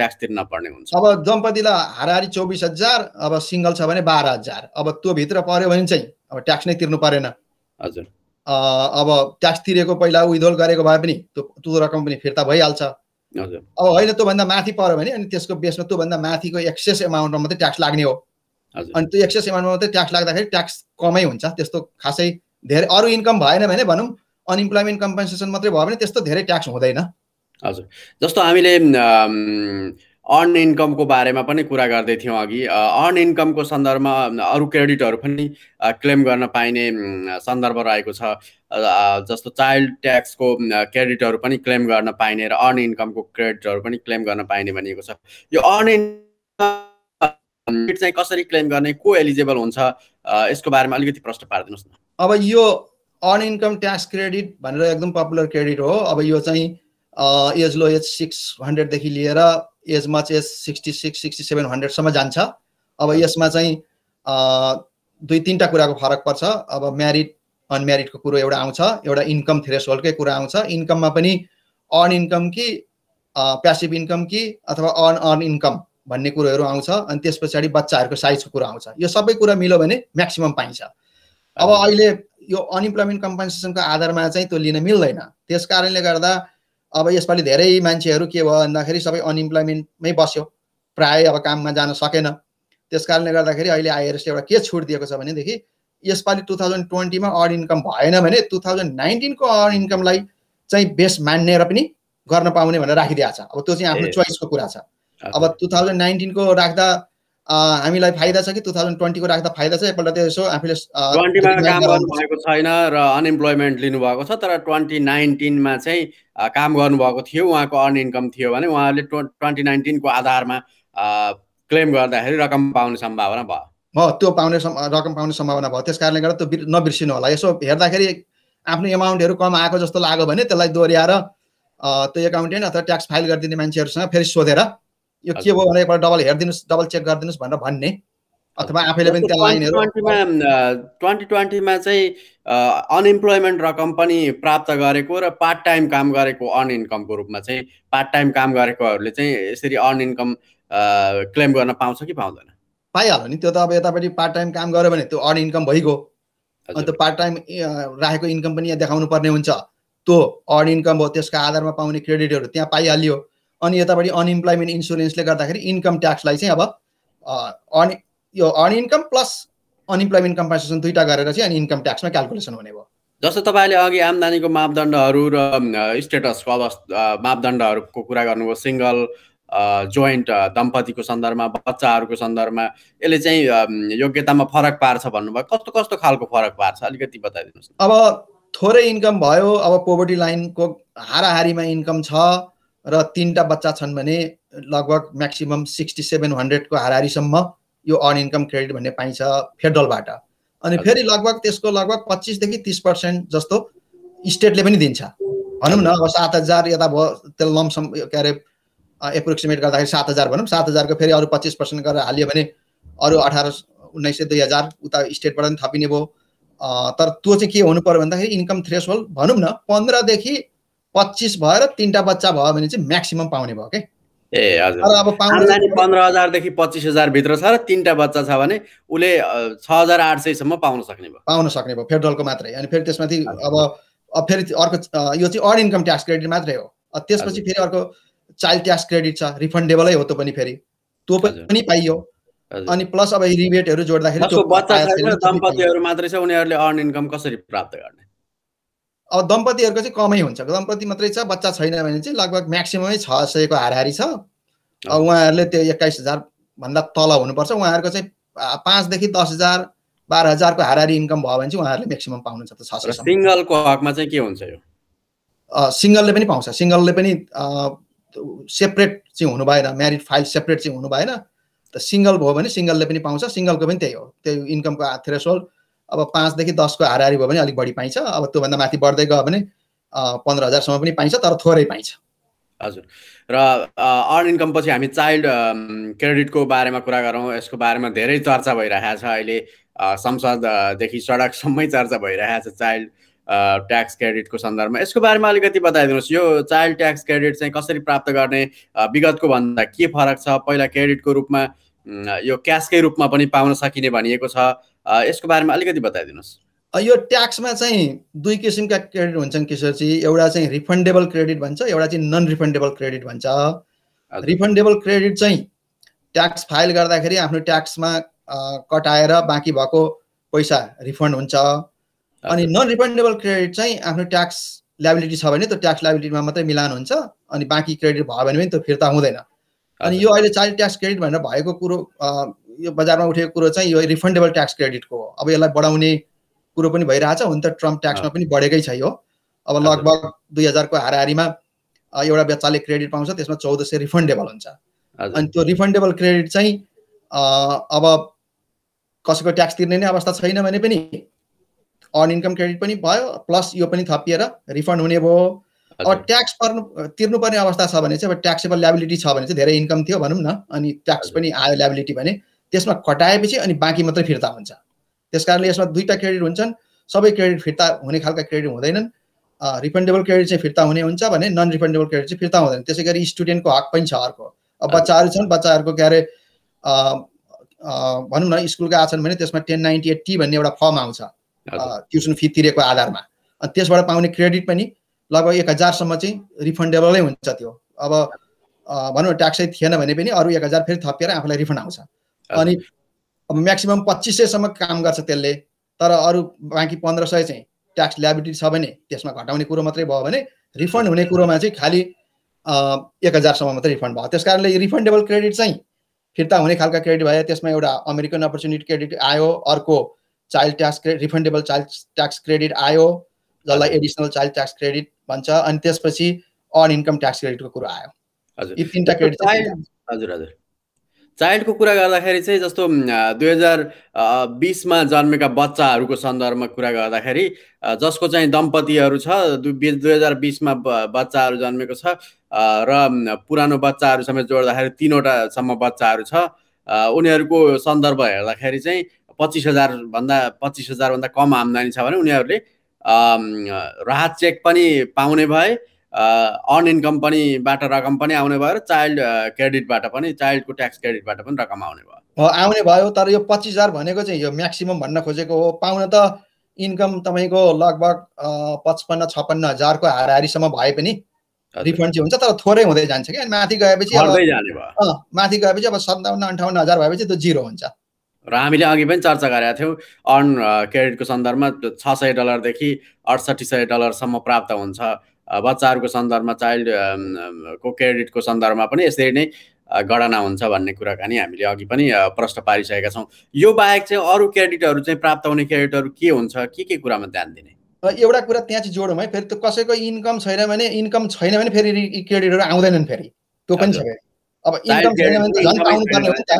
ट्याक्स तिर्न पर्ने हुन्छ अब दम्पतिलाई हारहारी चौबिस हजार अब सिङ्गल छ भने बाह्र हजार अब भित्र पऱ्यो भने चाहिँ अब ट्याक्स नै तिर्नु परेन हजुर अब ट्याक्स तिरेको पहिला विदोल गरेको भए पनि त्यो त्यो रकम पनि फिर्ता भइहाल्छ हजुर अब होइन त्योभन्दा माथि पऱ्यो भने अनि त्यसको बेसमा त्योभन्दा माथिको एक्सेस एमाउन्टमा मात्रै ट्याक्स लाग्ने हो अनि त्यो एक्सेस एमाउन्टमा मात्रै ट्याक्स लाग्दाखेरि ट्याक्स कमै हुन्छ त्यस्तो खासै धेरै अरू इन्कम भएन भने भनौँ अनइम्प्लोइमेन्ट कम्पेन्सेसन मात्रै भयो भने त्यस्तो धेरै ट्याक्स हुँदैन हजुर जस्तो हामीले अर्न इन्कमको बारेमा पनि कुरा गर्दै थियौँ अघि अर्न इन्कमको सन्दर्भमा अरू क्रेडिटहरू पनि क्लेम गर्न पाइने सन्दर्भ रहेको छ जस्तो चाइल्ड ट्याक्सको क्रेडिटहरू पनि क्लेम गर्न पाइने र अर्न इन्कमको क्रेडिटहरू पनि क्लेम गर्न पाइने भनिएको छ यो अर्न इन्कम चाहिँ कसरी क्लेम गर्ने को एलिजिबल हुन्छ यसको बारेमा अलिकति प्रश्न पारिदिनुहोस् न अब यो अर्न इन्कम ट्याक्स क्रेडिट भनेर एकदम पपुलर क्रेडिट हो अब यो चाहिँ एज लो एज सिक्स हन्ड्रेडदेखि लिएर एजमा चाहिँ as sixty six sixty seven हन्ड्रेडसम्म जान्छ अब यसमा चाहिँ दुई तिनवटा कुराको फरक पर्छ अब म्यारिड अनम्यारिडको कुरो एउटा आउँछ एउटा इन्कम थ्रेस होल्डकै कुरा आउँछ इन्कममा पनि अर्न इन्कम कि प्यासिभ इन्कम कि अथवा अन अर्न इन्कम भन्ने कुरोहरू आउँछ अनि त्यस पछाडि बच्चाहरूको साइजको कुरो आउँछ यो सबै कुरा मिल्यो भने म्याक्सिमम् पाइन्छ अब अहिले यो अनइम्प्लोइमेन्ट कम्पन्सेसनको आधारमा चाहिँ त्यो लिन मिल्दैन त्यस कारणले गर्दा अब यसपालि धेरै मान्छेहरू के भयो भन्दाखेरि सबै अनइम्प्लोइमेन्टमै बस्यो प्राय अब काममा जान सकेन त्यस कारणले गर्दाखेरि अहिले आइआरएसले एउटा के छुट दिएको छ भनेदेखि यसपालि टु थाउजन्ड ट्वेन्टीमा अर्ड इन्कम भएन भने टु थाउजन्ड नाइन्टिनको अड इन्कमलाई चाहिँ बेस मान्नेर पनि गर्न पाउने भनेर राखिदिएको छ अब त्यो चाहिँ आफ्नो चोइसको कुरा छ अब टु थाउजन्ड नाइन्टिनको राख्दा हामीलाई फाइदा छ कि टु थाउजन्ड ट्वेन्टीको राख्दा फाइदा छ एकपल्ट त्यो यसो आफूले ट्वेन्टीमा काम गर्नुभएको छैन र अनइम्प्लोइमेन्ट लिनुभएको छ तर ट्वेन्टी नाइन्टिनमा चाहिँ काम गर्नुभएको थियो उहाँको अर्न इन्कम थियो भने उहाँले ट्वेन्टी नाइन्टिनको आधारमा क्लेम गर्दाखेरि रकम पाउने सम्भावना भयो हो त्यो पाउने रकम पाउने सम्भावना भयो त्यस कारणले गर्दा त्यो नबिर्सिनु होला यसो हेर्दाखेरि आफ्नो एमाउन्टहरू कम आएको जस्तो लाग्यो भने त्यसलाई दोहोऱ्याएर त्यो एकाउन्टेन्ट अथवा ट्याक्स फाइल गरिदिने मान्छेहरूसँग फेरि सोधेर यो के भयो भने एकपल्ट डबल हेरिदिनुहोस् डबल चेक गरिदिनुहोस् भनेर भन्ने अथवा आफैले पनि त्यहाँ लाइनहरू ट्वेन्टी ट्वेन्टीमा चाहिँ अनइम्प्लोइमेन्ट रकम पनि प्राप्त गरेको र पार्ट टाइम काम गरेको अन इन्कमको रूपमा चाहिँ पार्ट टाइम काम गरेकोहरूले चाहिँ यसरी अन इन्कम क्लेम गर्न पाउँछ कि पाउँदैन पाइहाल्यो नि त्यो त अब यतापट्टि पार्ट टाइम काम गऱ्यो भने त्यो अर्न इन्कम भइगयो अन्त पार्ट टाइम राखेको इन्कम पनि यहाँ देखाउनु पर्ने हुन्छ त्यो अर्ड इन्कम हो त्यसको आधारमा पाउने क्रेडिटहरू त्यहाँ पाइहाल्यो अनि यतापट्टि अनइम्प्लोइमेन्ट इन्सुरेन्सले गर्दाखेरि इन्कम ट्याक्सलाई चाहिँ अब अन यो अन इन्कम प्लस अनइम्प्लोइमेन्ट कम्पनसेसन दुइटा गरेर चाहिँ अनि इन्कम ट्याक्समा क्यालकुलेसन हुने भयो जस्तो तपाईँले अघि आम्दानीको मापदण्डहरू र स्टेटसको अवस्था मापदण्डहरूको कुरा गर्नुभयो सिङ्गल जोइन्ट दम्पतिको सन्दर्भमा बच्चाहरूको सन्दर्भमा यसले चाहिँ योग्यतामा फरक पार्छ भन्नुभयो कस्तो कस्तो खालको फरक पार्छ अलिकति बताइदिनुहोस् अब थोरै इन्कम भयो अब पोभर्टी लाइनको हाराहारीमा इन्कम छ र तिनवटा बच्चा छन् भने लगभग म्याक्सिमम् सिक्सटी सेभेन हन्ड्रेडको हारिसम्म यो अन इन्कम क्रेडिट भन्ने पाइन्छ फेडरलबाट अनि फेरि लगभग त्यसको लगभग पच्चिसदेखि तिस पर्सेन्ट जस्तो स्टेटले पनि दिन्छ भनौँ न अब सात हजार यता भयो त्यो लमसम के अरे एप्रोक्सिमेट गर्दाखेरि सात हजार भनौँ सात हजारको फेरि अरू पच्चिस पर्सेन्ट गरेर हालियो भने अरू अठार उन्नाइस सय दुई हजार उता स्टेटबाट पनि थपिने भयो तर त्यो चाहिँ के हुनु पऱ्यो भन्दाखेरि इन्कम थ्रेस होल भनौँ न पन्ध्रदेखि पच्चिस भएर तिनवटा बच्चा भयो भने चाहिँ म्याक्सिमम पाउने भयो कि ए हजुर अब पाउने पन्ध्र हजारदेखि पच्चिस हजारभित्र छ र तिनवटा बच्चा छ भने उसले छ हजार आठ सयसम्म पाउन सक्ने भयो पाउन सक्ने भयो फेडरलको मात्रै अनि फेरि त्यसमाथि अब अब फेरि अर्को यो चाहिँ अन इन्कम ट्याक्स क्रेडिट मात्रै हो त्यसपछि फेरि अर्को चाइल्ड ट्याक्स क्रेडिट छ रिफन्डेबलै हो त्यो पनि फेरि त्यो पनि पाइयो अनि प्लस अब रिबेटहरू जोड्दाखेरि दम्पतिहरू मात्रै छ उनीहरूले अर्न इन्कम कसरी प्राप्त गर्ने अब दम्पतिहरूको चाहिँ कमै हुन्छ दम्पति मात्रै छ बच्चा छैन भने चाहिँ लगभग म्याक्सिममै छ सयको हाराहारी छ अब उहाँहरूले त्यो एक्काइस हजारभन्दा तल हुनुपर्छ उहाँहरूको चाहिँ पाँचदेखि दस हजार बाह्र हजारको हाराहारी इन्कम भयो भने चाहिँ उहाँहरूले म्याक्सिमम पाउनुहुन्छ त छ सय सिङ्गलको हकमा चाहिँ के हुन्छ यो सिङ्गलले पनि पाउँछ सिङ्गलले पनि सेपरेट चाहिँ हुनु भएन म्यारिड फाइल सेपरेट चाहिँ हुनु भएन त सिङ्गल भयो भने सिङ्गलले पनि पाउँछ सिङ्गलको पनि त्यही हो त्यो इन्कमको थ्रेसोल्ड अब पाँचदेखि दसको हाराहारी भयो भने अलिक बढी पाइन्छ अब त्योभन्दा माथि बढ्दै गयो भने पन्ध्र हजारसम्म पनि पाइन्छ तर थोरै पाइन्छ हजुर र अर्न इन्कम पछि हामी चाइल्ड क्रेडिटको बारेमा कुरा गरौँ यसको बारेमा धेरै चर्चा भइरहेको छ अहिले संसददेखि सडकसम्मै चर्चा भइरहेको छ चाइल्ड ट्याक्स क्रेडिटको सन्दर्भमा यसको बारेमा अलिकति बताइदिनुहोस् यो चाइल्ड ट्याक्स क्रेडिट चाहिँ कसरी प्राप्त गर्ने विगतको भन्दा के फरक छ पहिला क्रेडिटको रूपमा यो क्यासकै रूपमा पनि पाउन सकिने भनिएको छ यसको बारेमा अलिकति बताइदिनुहोस् यो ट्याक्समा चाहिँ दुई किसिमका क्रेडिट हुन्छन् किशोरजी एउटा चाहिँ रिफन्डेबल क्रेडिट भन्छ एउटा चाहिँ नन रिफन्डेबल क्रेडिट भन्छ रिफन्डेबल क्रेडिट चाहिँ ट्याक्स फाइल गर्दाखेरि आफ्नो ट्याक्समा कटाएर बाँकी भएको पैसा रिफन्ड हुन्छ अनि नन रिफन्डेबल क्रेडिट चाहिँ आफ्नो ट्याक्स लाइबिलिटी छ भने त्यो ट्याक्स लाइबिलिटीमा मात्रै मिलान हुन्छ अनि बाँकी क्रेडिट भयो भने पनि त्यो फिर्ता हुँदैन अनि यो अहिले चाइल्ड ट्याक्स क्रेडिट भनेर भएको कुरो यो बजारमा उठेको कुरो चाहिँ यो रिफन्डेबल ट्याक्स क्रेडिटको हो अब यसलाई बढाउने कुरो पनि भइरहेछ हुन त ट्रम्प ट्याक्समा पनि बढेकै छ यो अब लगभग दुई हजारको हाराहारीमा एउटा बेच्चाले क्रेडिट पाउँछ त्यसमा चौध सय रिफन्डेबल हुन्छ अनि त्यो रिफन्डेबल क्रेडिट चाहिँ अब कसैको ट्याक्स तिर्ने नै अवस्था छैन भने पनि अन इन्कम क्रेडिट पनि भयो प्लस यो पनि थपिएर रिफन्ड हुने भयो अब ट्याक्स पर्नु तिर्नुपर्ने अवस्था छ भने चाहिँ अब ट्याक्सेबल ल्याबिलिटी छ भने चाहिँ धेरै इन्कम थियो भनौँ न अनि ट्याक्स पनि आयो ल्याबिलिटी भने त्यसमा खटाएपछि अनि बाँकी मात्रै फिर्ता हुन्छ त्यस कारणले यसमा दुईवटा क्रेडिट हुन्छन् सबै क्रेडिट फिर्ता हुने खालका क्रेडिट हुँदैनन् रिफन्डेबल क्रेडिट चाहिँ फिर्ता हुने हुन्छ भने नन रिफन्डेबल क्रेडिट चाहिँ फिर्ता हुँदैन त्यसै गरी स्टुडेन्टको हक पनि छ अर्को अब बच्चाहरू छन् बच्चाहरूको के अरे भनौँ न स्कुल गएको छन् भने त्यसमा टेन नाइन्टी एट टी भन्ने एउटा फर्म आउँछ ट्युसन फी तिरेको आधारमा अनि त्यसबाट पाउने क्रेडिट पनि लगभग एक हजारसम्म चाहिँ रिफन्डेबलै हुन्छ त्यो अब भनौँ न ट्याक्सै थिएन भने पनि अरू एक हजार फेरि थपिएर आफूलाई रिफन्ड आउँछ अनि म्याक्सिमम पच्चिस सयसम्म काम गर्छ त्यसले तर अरू बाँकी पन्ध्र सय चाहिँ ट्याक्स ल्याबिलिटी छ भने त्यसमा घटाउने कुरो मात्रै भयो भने रिफन्ड हुने कुरोमा चाहिँ खालि एक हजारसम्म मात्रै रिफन्ड भयो त्यस कारणले रिफन्डेबल क्रेडिट चाहिँ फिर्ता हुने खालका क्रेडिट भयो त्यसमा एउटा अमेरिकन अपर्च्युनिटी क्रेडिट आयो अर्को child tax refundable child tax credit आयो जसलाई एडिसनल चाइल्ड ट्याक्स क्रेडिट भन्छ अनि त्यसपछि अन इन्कम ट्याक्स क्रेडिटको कुरो आयो हजुर यी तिनवटा क्रेडिट हजुर हजुर चाइल्डको कुरा गर्दाखेरि चाहिँ जस्तो दुई हजार बिसमा जन्मेका बच्चाहरूको सन्दर्भमा कुरा गर्दाखेरि जसको चाहिँ दम्पतिहरू छ दुई दुई हजार बिसमा बच्चाहरू जन्मेको छ र पुरानो बच्चाहरू समेत जोड्दाखेरि तिनवटासम्म बच्चाहरू छ उनीहरूको सन्दर्भ हेर्दाखेरि चाहिँ पच्चिस हजारभन्दा पच्चिस हजारभन्दा कम आम्दानी छ भने उनीहरूले राहत चेक पनि पाउने भए अर्न इन्कम पनि बाट रकम पनि आउने भयो र चाइल्ड क्रेडिटबाट पनि चाइल्डको ट्याक्स क्रेडिटबाट पनि रकम आउने भयो आउने भयो तर यो पच्चिस हजार भनेको चाहिँ यो म्याक्सिमम भन्न खोजेको हो पाउन त इन्कम तपाईँको लगभग पचपन्न छप्पन्न हजारको हाराहारीसम्म भए पनि रिफन्ड चाहिँ हुन्छ तर थोरै हुँदै जान्छ कि माथि गएपछि माथि गएपछि अब सन्ताउन्न अन्ठाउन्न हजार भएपछि त्यो जिरो हुन्छ र हामीले अघि पनि चर्चा गरेका थियौँ अर्न क्रेडिटको सन्दर्भमा छ सय डलरदेखि अडसठी सय डलरसम्म प्राप्त हुन्छ बच्चाहरूको सन्दर्भमा चाइल्ड को क्रेडिटको सन्दर्भमा पनि यसरी नै गणना हुन्छ भन्ने कुराकानी हामीले अघि पनि प्रश्न पारिसकेका छौँ यो बाहेक चाहिँ अरू क्रेडिटहरू चाहिँ प्राप्त हुने क्रेडिटहरू के हुन्छ के के कुरामा ध्यान दिने एउटा कुरा त्यहाँ चाहिँ जोडौँ है फेरि त्यो कसैको इन्कम छैन भने इन्कम छैन भने फेरि क्रेडिटहरू आउँदैनन् फेरि त्यो पनि छ अब इन्कम छैन भने झन् पाउनुपर्ने हो त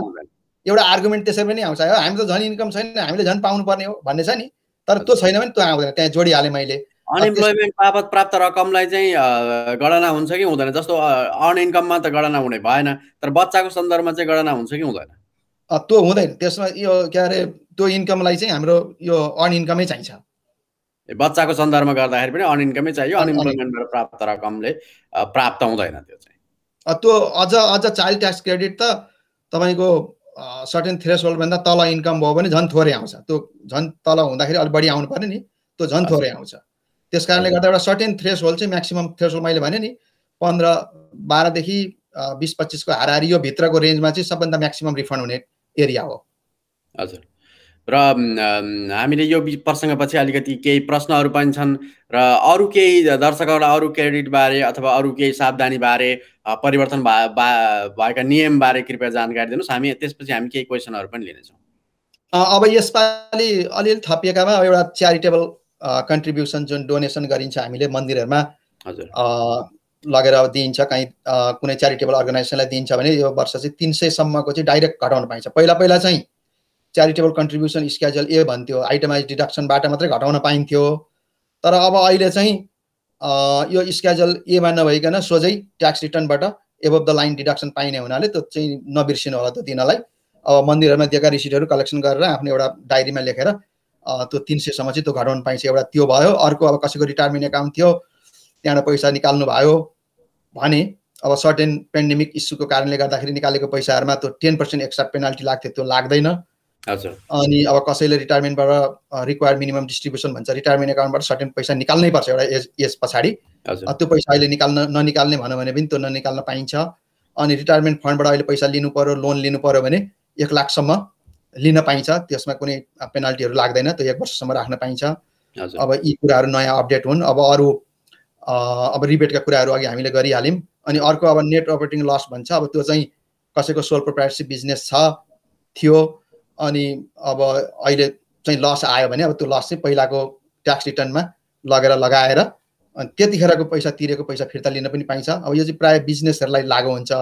एउटा आर्गुमेन्ट त्यसरी पनि आउँछ हो हामी त झन् इन्कम छैन हामीले झन् पाउनुपर्ने हो भन्ने छ नि तर त्यो छैन भने त्यो आउँदैन त्यहाँ जोडिहालेँ मैले अनइम्प्लोइमेन्ट बापत प्राप्त रकमलाई चाहिँ गणना हुन्छ कि हुँदैन जस्तो इन्कममा त गणना हुने भएन तर बच्चाको सन्दर्भमा चाहिँ गणना हुन्छ कि हुँदैन त्यो हुँदैन त्यसमा यो के अरे त्यो इन्कमलाई चाहिँ हाम्रो यो इन्कमै चाहिन्छ बच्चाको सन्दर्भमा गर्दाखेरि पनि अनइन्कमै चाहियो अनइम्प्लोइमेन्टबाट प्राप्त रकमले प्राप्त हुँदैन त्यो चाहिँ त्यो अझ अझ चाइल्ड ट्याक्स क्रेडिट त तपाईँको सर्टेन थ्रेस होल्डभन्दा तल इन्कम भयो भने झन् थोरै आउँछ त्यो झन् तल हुँदाखेरि अलिक बढी आउनु पर्यो नि त्यो झन् थोरै आउँछ त्यस कारणले गर्दा एउटा सर्टेन थ्रेस होल चाहिँ म्याक्सिमम थ्रेस होल मैले भने नि पन्ध्र बाह्रदेखि बिस पच्चिसको हारियो यो भित्रको रेन्जमा चाहिँ सबभन्दा म्याक्सिमम रिफन्ड हुने एरिया हो हजुर र हामीले यो प्रसङ्गपछि अलिकति केही प्रश्नहरू पनि छन् र अरू केही दर्शकहरूलाई अरू क्रेडिटबारे अथवा अरू केही सावधानीबारे परिवर्तन भा बा भएका नियमबारे कृपया जानकारी दिनुहोस् हामी त्यसपछि हामी केही क्वेसनहरू पनि लिनेछौँ अब यसपालि अलिअलि थपिएकामा एउटा च्यारिटेबल कन्ट्रिब्युसन जुन डोनेसन गरिन्छ हामीले मन्दिरहरूमा हजुर लगेर दिइन्छ कहीँ कुनै च्यारिटेबल अर्गनाइजेसनलाई दिइन्छ भने यो वर्ष चाहिँ तिन सयसम्मको चाहिँ डाइरेक्ट घटाउन पाइन्छ पहिला पहिला चाहिँ च्यारिटेबल कन्ट्रिब्युसन स्केड्युल ए भन्थ्यो आइटमाइज डिडक्सनबाट मात्रै घटाउन पाइन्थ्यो तर अब अहिले चाहिँ यो स्क्याजुअल एमा नभइकन सोझै ट्याक्स रिटर्नबाट एभब द लाइन डिडक्सन पाइने हुनाले त्यो चाहिँ नबिर्सिनु होला त्यो दिनलाई अब मन्दिरहरूमा दिएका रिसिटहरू कलेक्सन गरेर आफ्नो एउटा डायरीमा लेखेर त्यो तिन सयसम्म चाहिँ त्यो घटाउनु पाइन्छ एउटा त्यो भयो अर्को अब कसैको रिटायरमेन्ट एकाउन्ट थियो त्यहाँबाट पैसा निकाल्नु भयो भने अब सर्टेन पेन्डेमिक इस्युको कारणले गर्दाखेरि निकालेको पैसाहरूमा त्यो टेन पर्सेन्ट एक्स्ट्रा पेनाल्टी लाग्थ्यो त्यो लाग्दैन हजुर अनि अब कसैले रिटायरमेन्टबाट रिक्वायर मिनिमम डिस्ट्रिब्युसन भन्छ रिटायरमेन्ट एकाउन्टबाट सर्टेन पैसा निकाल्नै पर्छ एउटा एज एज पछाडि त्यो पैसा अहिले निकाल्न ननिकाल्ने भन्यो भने पनि त्यो ननिकाल्न पाइन्छ अनि रिटायरमेन्ट फन्डबाट अहिले पैसा लिनु पऱ्यो लोन लिनु पऱ्यो भने एक लाखसम्म लिन पाइन्छ त्यसमा कुनै पेनाल्टीहरू लाग्दैन त्यो एक वर्षसम्म राख्न पाइन्छ अब यी कुराहरू नयाँ अपडेट हुन् अब अरू अब रिबेटका कुराहरू अघि हामीले गरिहाल्यौँ अनि अर्को अब नेट अपरेटिङ लस भन्छ अब त्यो चाहिँ कसैको सोल प्रोप्राइटरसिप बिजनेस छ थियो अनि अब अहिले चाहिँ लस आयो भने अब त्यो लस चाहिँ पहिलाको ट्याक्स रिटर्नमा लगेर लगाएर अनि त्यतिखेरको पैसा तिरेको पैसा फिर्ता लिन पनि पाइन्छ अब यो चाहिँ प्रायः बिजनेसहरूलाई लागु हुन्छ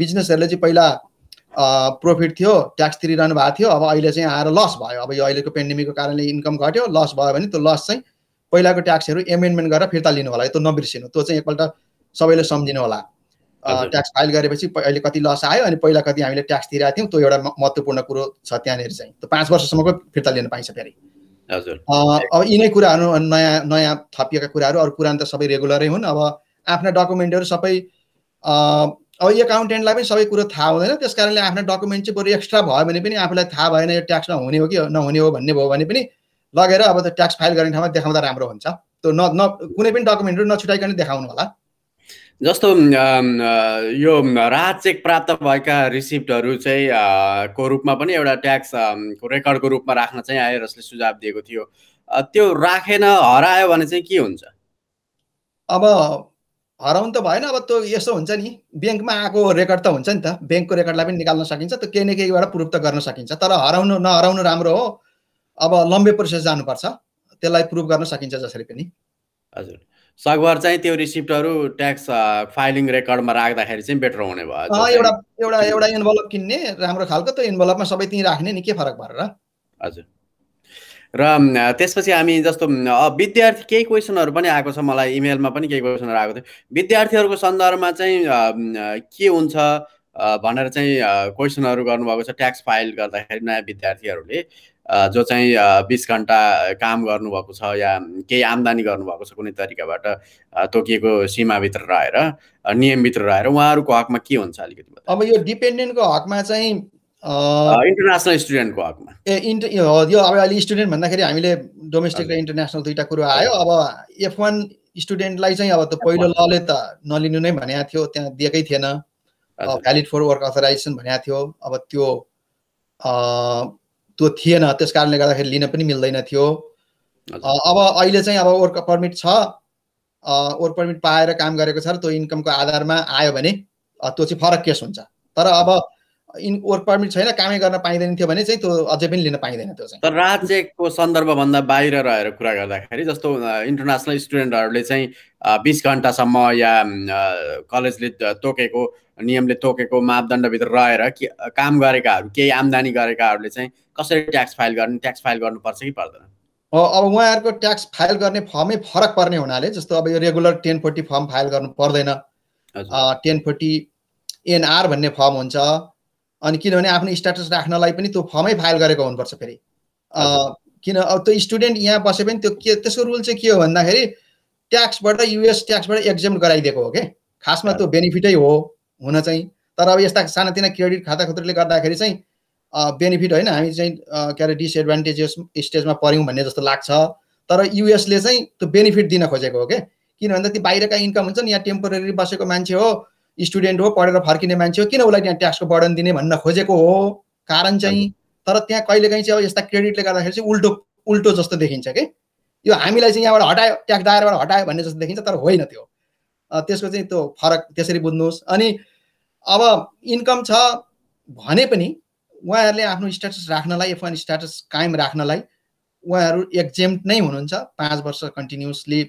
बिजनेसहरूले चाहिँ पहिला प्रफिट थियो ट्याक्स तिरिरहनु भएको थियो अब अहिले चाहिँ आएर लस भयो अब यो अहिलेको पेन्डेमिकको कारणले इन्कम घट्यो लस भयो भने त्यो लस चाहिँ पहिलाको ट्याक्सहरू एमेन्डमेन्ट गरेर फिर्ता लिनु होला त्यो नबिर्सिनु त्यो चाहिँ एकपल्ट सबैले सम्झिनु होला ट्याक्स फाइल गरेपछि अहिले कति लस आयो अनि पहिला कति हामीले ट्याक्स तिरेका थियौँ त्यो एउटा महत्त्वपूर्ण कुरो छ त्यहाँनिर चाहिँ त्यो पाँच वर्षसम्मको फिर्ता लिन पाइन्छ फेरि हजुर अब यिनै कुराहरू नयाँ नयाँ थपिएका कुराहरू अरू कुरा त सबै रेगुलरै हुन् अब आफ्ना डकुमेन्टहरू सबै अब एकाउन्टेन्टलाई पनि सबै कुरो थाहा हुँदैन त्यस कारणले आफ्नो डकुमेन्ट चाहिँ बरु एक्स्ट्रा भयो भने पनि आफूलाई थाहा भएन यो ट्याक्स नहुने हो कि नहुने हो भन्ने भयो भने पनि लगेर अब त्यो ट्याक्स फाइल गर्ने ठाउँमा देखाउँदा राम्रो हुन्छ त्यो न न कुनै पनि डकुमेन्टहरू नछुटाइकन देखाउनु होला जस्तो यो राहत चेक प्राप्त भएका रिसिप्टहरू चाहिँ को रूपमा पनि एउटा ट्याक्स रेकर्डको रूपमा राख्न चाहिँ जसले सुझाव दिएको थियो त्यो राखेन हरायो भने चाहिँ के हुन्छ अब हराउनु त भएन अब त्यो यसो हुन्छ नि ब्याङ्कमा आएको रेकर्ड त हुन्छ नि त ब्याङ्कको रेकर्डलाई पनि निकाल्न सकिन्छ त्यो केही न केहीबाट प्रुफ त गर्न सकिन्छ तर हराउनु नहराउनु राम्रो हो अब लम्बे प्रोसेस जानुपर्छ त्यसलाई प्रुफ गर्न सकिन्छ जसरी पनि हजुर सकभर चाहिँ त्यो रिसिप्टहरू ट्याक्स फाइलिङ रेकर्डमा राख्दाखेरि चाहिँ बेटर हुने भयो एउटा एउटा एउटा इन्भल्भ किन्ने राम्रो खालको त्यो इन्भल्भमा सबै त्यहीँ राख्ने नि के फरक भएर हजुर र त्यसपछि हामी जस्तो विद्यार्थी केही क्वेसनहरू पनि आएको छ मलाई इमेलमा पनि केही क्वेसनहरू आएको थियो विद्यार्थीहरूको सन्दर्भमा चाहिँ के हुन्छ भनेर चाहिँ क्वेसनहरू गर्नुभएको छ ट्याक्स फाइल गर्दाखेरि नयाँ विद्यार्थीहरूले जो चाहिँ बिस घन्टा काम गर्नुभएको छ या केही आम्दानी गर्नुभएको छ कुनै तरिकाबाट तोकिएको सीमाभित्र रहेर नियमभित्र रहेर उहाँहरूको हकमा के हुन्छ अलिकति अब यो डिपेन्डेन्टको हकमा चाहिँ इन्टरनेसनल स्टुडेन्टको हकमा ए इन्टर यो अब अहिले स्टुडेन्ट भन्दाखेरि हामीले डोमेस्टिक र इन्टरनेसनल दुइटा कुरो आयो अब एफ वान स्टुडेन्टलाई चाहिँ अब त पहिलो लले त नलिनु नै भनेको थियो त्यहाँ दिएकै थिएन भ्यालिड फोर वर्क अथोराइजेसन भनेको थियो अब त्यो त्यो थिएन त्यस कारणले गर्दाखेरि लिन पनि मिल्दैन थियो अब अहिले चाहिँ अब वर्क पर्मिट छ वर्क पर्मिट पाएर काम गरेको छ र त्यो इन्कमको आधारमा आयो भने त्यो चाहिँ फरक केस हुन्छ तर अब इन वर्क पर्मिट छैन कामै गर्न पाइँदैन थियो भने चाहिँ त्यो अझै पनि लिन पाइँदैन त्यो चाहिँ तर राज्यको सन्दर्भभन्दा बाहिर रहेर कुरा गर्दाखेरि जस्तो इन्टरनेसनल स्टुडेन्टहरूले चाहिँ बिस घन्टासम्म या कलेजले तोकेको नियमले तोकेको मापदण्डभित्र रहेर काम गरेकाहरू केही आम्दानी गरेकाहरूले चाहिँ कसरी ट्याक्स फाइल गर्ने ट्याक्स फाइल गर्नुपर्छ कि पर्दैन अब उहाँहरूको ट्याक्स फाइल गर्ने फर्मै फरक पर्ने हुनाले जस्तो अब यो regular ten forty form file गर्नु पर्दैन टेन फोर्टी एनआर भन्ने फर्म हुन्छ अनि किनभने आफ्नो स्ट्याटस राख्नलाई पनि त्यो फर्मै फाइल गरेको हुनुपर्छ फेरि किन अब त्यो स्टुडेन्ट यहाँ बसे पनि त्यो के त्यसको रुल चाहिँ के हो भन्दाखेरि ट्याक्सबाट युएस ट्याक्सबाट एक्जाम गराइदिएको हो कि खासमा त्यो बेनिफिटै हो हुन चाहिँ तर अब यस्ता सानातिना क्रेडिट खाता खुत्रीले गर्दाखेरि चाहिँ बेनिफिट होइन हामी चाहिँ के अरे डिसएडभान्टेज स्टेजमा पऱ्यौँ भन्ने जस्तो लाग्छ तर युएसले चाहिँ त्यो बेनिफिट दिन खोजेको हो क्या किन भन्दा बाहिरका इन्कम हुन्छ नि यहाँ टेम्पोरेरी बसेको मान्छे हो स्टुडेन्ट हो पढेर फर्किने मान्छे हो किन उसलाई त्यहाँ ट्याक्सको बर्डन दिने भन्न खोजेको हो कारण चाहिँ तर त्यहाँ कहिलेकाहीँ चाहिँ अब यस्ता क्रेडिटले गर्दाखेरि चाहिँ उल्टो उल्टो जस्तो देखिन्छ कि यो हामीलाई चाहिँ यहाँबाट हटायो ट्याक्स दायराबाट हटायो भन्ने जस्तो देखिन्छ तर होइन त्यो त्यसको चाहिँ त्यो फरक त्यसरी बुझ्नुहोस् अनि अब इन्कम छ भने पनि उहाँहरूले आफ्नो स्ट्याटस राख्नलाई एफ वान स्ट्याटस कायम राख्नलाई उहाँहरू एक्जेम्ट नै हुनुहुन्छ पाँच वर्ष कन्टिन्युसली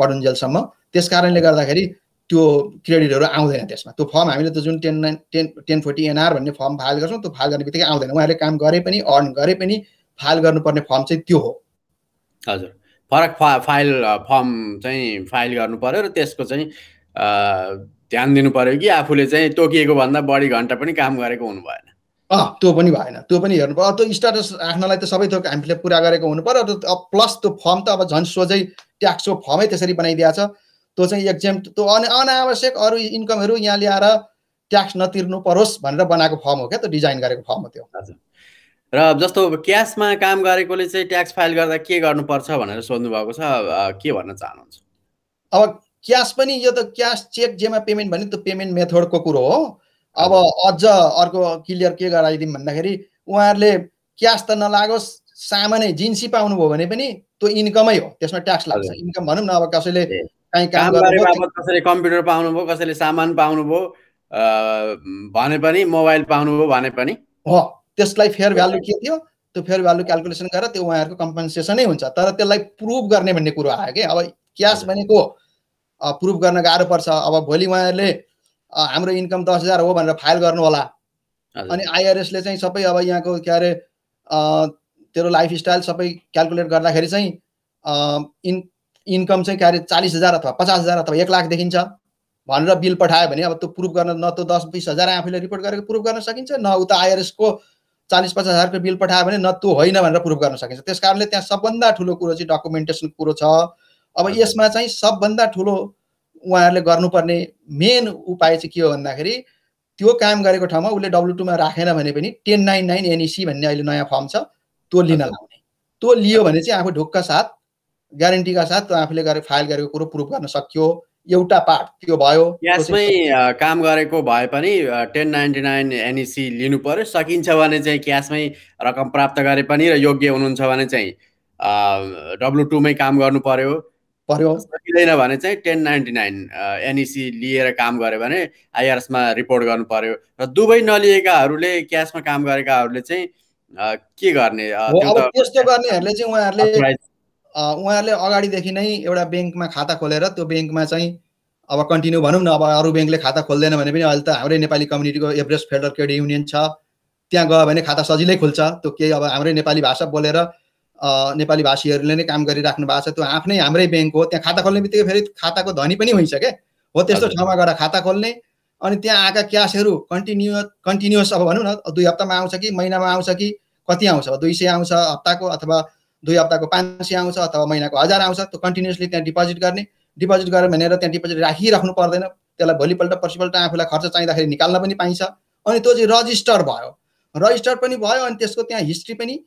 पढुन्जेलसम्म त्यस कारणले गर्दाखेरि त्यो क्रेडिटहरू आउँदैन त्यसमा त्यो फर्म हामीले त जुन ten nine ten ten forty NR भन्ने फर्म फाइल गर्छौँ त्यो फाइल गर्ने बित्तिकै आउँदैन उहाँले काम गरे पनि अर्न गरे पनि फाइल गर्नुपर्ने फर्म चाहिँ त्यो हो हजुर फरक फा फाइल फर्म चाहिँ फाइल गर्नु पऱ्यो र त्यसको चाहिँ ध्यान दिनु पऱ्यो कि आफूले चाहिँ तोकिएको भन्दा बढी घन्टा पनि काम गरेको हुनु भएन अँ त्यो पनि भएन त्यो पनि हेर्नु पऱ्यो त्यो स्टाटस राख्नलाई त सबै थोक हामीले पुरा गरेको हुनु पऱ्यो प्लस त्यो फर्म त अब झन् सोझै ट्याक्सको फर्मै त्यसरी बनाइदिएको छ त्यो चाहिँ एक्जेम त्यो अन अनावश्यक अरू इन्कमहरू यहाँ ल्याएर ट्याक्स नतिर्नु परोस् भनेर बनाएको फर्म हो क्या त्यो डिजाइन गरेको फर्म हो त्यो र जस्तो क्यासमा काम गरेकोले चाहिँ ट्याक्स फाइल गर्दा के गर्नुपर्छ भनेर सोध्नु भएको छ के भन्न चाहनुहुन्छ अब क्यास पनि यो त क्यास चेक जेमा पेमेन्ट भने त्यो पेमेन्ट मेथडको कुरो हो अब अझ अर्को क्लियर के गराइदिउँ भन्दाखेरि उहाँहरूले क्यास त नलागोस् सामानै जिन्सी पाउनुभयो भने पनि त्यो इन्कमै हो त्यसमा ट्याक्स लाग्छ इन्कम भनौँ न अब कसैले काहीँ काम कसैले कम्प्युटर पाउनुभयो कसैले सामान पाउनुभयो भने पनि मोबाइल पाउनुभयो भने पनि हो त्यसलाई फेयर भ्यालु के थियो त्यो फेयर भ्यालु क्यालकुलेसन गरेर त्यो उहाँहरूको कम्पनसेसनै हुन्छ तर त्यसलाई प्रुभ गर्ने भन्ने कुरो आयो कि अब क्यास भनेको प्रुभ गर्न गाह्रो पर्छ अब भोलि उहाँहरूले हाम्रो इन्कम दस हजार हो भनेर फाइल गर्नु होला अनि आइआरएसले चाहिँ सबै अब यहाँको के अरे तेरो लाइफस्टाइल सबै क्यालकुलेट गर्दाखेरि चाहिँ इन इन्कम चाहिँ के अरे चालिस हजार अथवा पचास हजार अथवा एक लाख देखिन्छ भनेर बिल पठायो भने अब त्यो प्रुफ गर्न न त दस बिस हजार आफूले रिपोर्ट गरेको प्रुफ गर्न सकिन्छ न उता आइआरएसको चालिस पचास हजारको बिल पठायो भने न त्यो होइन भनेर प्रुफ गर्न सकिन्छ त्यस कारणले त्यहाँ सबभन्दा ठुलो कुरो चाहिँ डकुमेन्टेसन कुरो छ अब यसमा चाहिँ सबभन्दा ठुलो उहाँहरूले गर्नुपर्ने मेन उपाय चाहिँ के हो भन्दाखेरि त्यो काम गरेको ठाउँमा उसले डब्लु टूमा राखेन भने पनि ten nine nine NEC e भन्ने अहिले नयाँ फर्म छ त्यो लिन लाउने त्यो लियो भने चाहिँ आफू ढुक्क साथ ग्यारेन्टीका साथ आफूले गरे फाइल गरेको कुरो प्रुभ गर्न सक्यो एउटा पार्ट त्यो भयो यसमै काम गरेको भए पनि टेन नाइन्टी नाइन एनइसी लिनु पर्यो सकिन्छ भने चाहिँ क्यासमै रकम प्राप्त गरे पनि र योग्य हुनुहुन्छ भने चाहिँ डब्लु टूमै काम गर्नु पर्यो पर्यो सकिँदैन भने चाहिँ टेन नाइन्टी नाइन एनइसी लिएर काम गऱ्यो भने आइआरएसमा रिपोर्ट गर्नु पर्यो र दुवै नलिएकाहरूले क्यासमा काम गरेकाहरूले चाहिँ के गर्ने त्यस्तो गर्नेहरूले चाहिँ उहाँहरूले उहाँहरूले अगाडिदेखि नै एउटा ब्याङ्कमा खाता खोलेर त्यो ब्याङ्कमा चाहिँ अब कन्टिन्यू भनौँ न अब अरू ब्याङ्कले खाता खोल्दैन भने पनि अहिले त हाम्रै नेपाली कम्युनिटीको एभरेस्ट फेडरल क्रेडिट युनियन छ त्यहाँ गयो भने खाता सजिलै खुल्छ त्यो केही अब हाम्रै नेपाली भाषा बोलेर नेपाली भाषीहरूले नै काम गरिराख्नु भएको छ त्यो आफ्नै हाम्रै ब्याङ्क हो त्यहाँ खाता खोल्ने बित्तिकै फेरि खाताको धनी पनि हुन्छ क्या हो त्यस्तो ठाउँमा गएर खाता खोल्ने अनि त्यहाँ आएका क्यासहरू कन्टिन्यु कन्टिन्युस अब भनौँ न दुई हप्तामा आउँछ कि महिनामा आउँछ कि कति आउँछ दुई सय आउँछ हप्ताको अथवा दुई हप्ताको पाँच सय आउँछ अथवा महिनाको हजार आउँछ त्यो कन्टिन्युसली त्यहाँ डिपोजिट गर्ने डिपोजिट गरेर भनेर त्यहाँ डिपोजिट राखिराख्नु पर्दैन त्यसलाई भोलिपल्ट पर्सिपल्ट आफूलाई खर्च चाहिँदाखेरि निकाल्न पनि पाइन्छ अनि त्यो चाहिँ रजिस्टर भयो रजिस्टर पनि भयो अनि त्यसको त्यहाँ हिस्ट्री पनि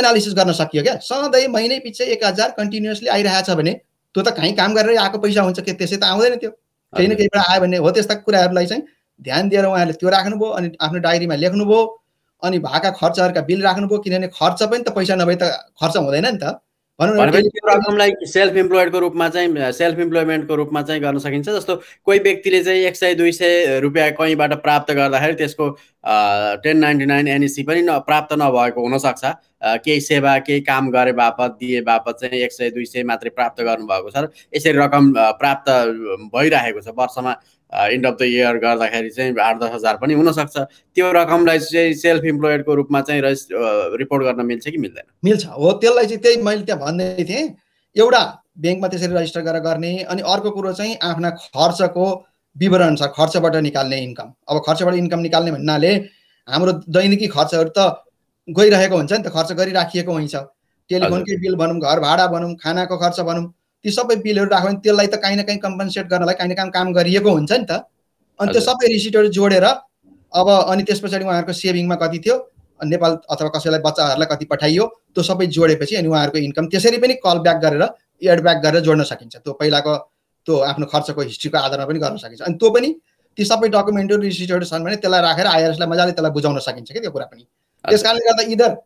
एनालिसिस गर्न सकियो क्या सधैँ महिनै पछि एक हजार कन्टिन्युसली आइरहेछ भने त्यो त कहीँ काम गरेर आएको पैसा हुन्छ कि त्यसै त आउँदैन त्यो केही न केहीबाट आयो भने हो त्यस्ता कुराहरूलाई चाहिँ ध्यान दिएर उहाँहरूले त्यो राख्नुभयो अनि आफ्नो डायरीमा लेख्नुभयो अनि भएका खर्चहरूका बिल राख्नुभयो किनभने खर्च पनि त पैसा नभए त खर्च हुँदैन नि त रकमलाई सेल्फ इम्प्लोइडको रूपमा चाहिँ सेल्फ इम्प्लोइमेन्टको रूपमा चाहिँ गर्न सकिन्छ जस्तो कोही व्यक्तिले चाहिँ एक सय दुई सय रुपियाँ कहीँबाट प्राप्त गर्दाखेरि त्यसको टेन नाइन्टी नाइन एनएससी पनि न प्राप्त नभएको हुनसक्छ केही सेवा केही काम गरे बापत दिए बापत चाहिँ एक सय दुई सय मात्रै प्राप्त गर्नुभएको छ र यसरी रकम प्राप्त भइरहेको छ वर्षमा इन्ड अफ द इयर गर्दाखेरि चाहिँ आठ दस हजार पनि हुनसक्छ त्यो रकमलाई चाहिँ सेल्फ इम्प्लोइडको रूपमा चाहिँ रिपोर्ट गर्न मिल्छ कि मिल्दैन मिल्छ हो त्यसलाई चाहिँ त्यही मैले त्यहाँ भन्दै थिएँ एउटा ब्याङ्कमा त्यसरी रजिस्टर गरेर गर्ने अनि अर्को कुरो चाहिँ आफ्ना खर्चको विवरणअनुसार खर्चबाट निकाल्ने इन्कम अब खर्चबाट इन्कम निकाल्ने भन्नाले हाम्रो दैनिकी खर्चहरू त गइरहेको हुन्छ नि त खर्च गरिराखिएको हुन्छ टेलिफोनकै बिल भनौँ घर भाडा भनौँ खानाको खर्च भनौँ ती सबै बिलहरू राख्यो भने त्यसलाई त काहीँ न काहीँ कम्पनसेट गर्नलाई काहीँ न काहीँ काम गरिएको हुन्छ नि त अनि त्यो सबै रिसिटहरू जोडेर अब अनि त्यस पछाडि उहाँहरूको सेभिङमा कति थियो नेपाल अथवा कसैलाई बच्चाहरूलाई कति पठाइयो त्यो सबै जोडेपछि अनि उहाँहरूको इन्कम त्यसरी पनि कल ब्याक गरेर एड ब्याक गरेर जोड्न सकिन्छ त्यो पहिलाको त्यो आफ्नो खर्चको हिस्ट्रीको आधारमा पनि गर्न सकिन्छ अनि त्यो पनि ती सबै डकुमेन्टहरू रिसिटहरू छन् भने त्यसलाई राखेर आइआरएसलाई मजाले त्यसलाई बुझाउन सकिन्छ कि त्यो कुरा पनि त्यस कारणले गर्दा इधर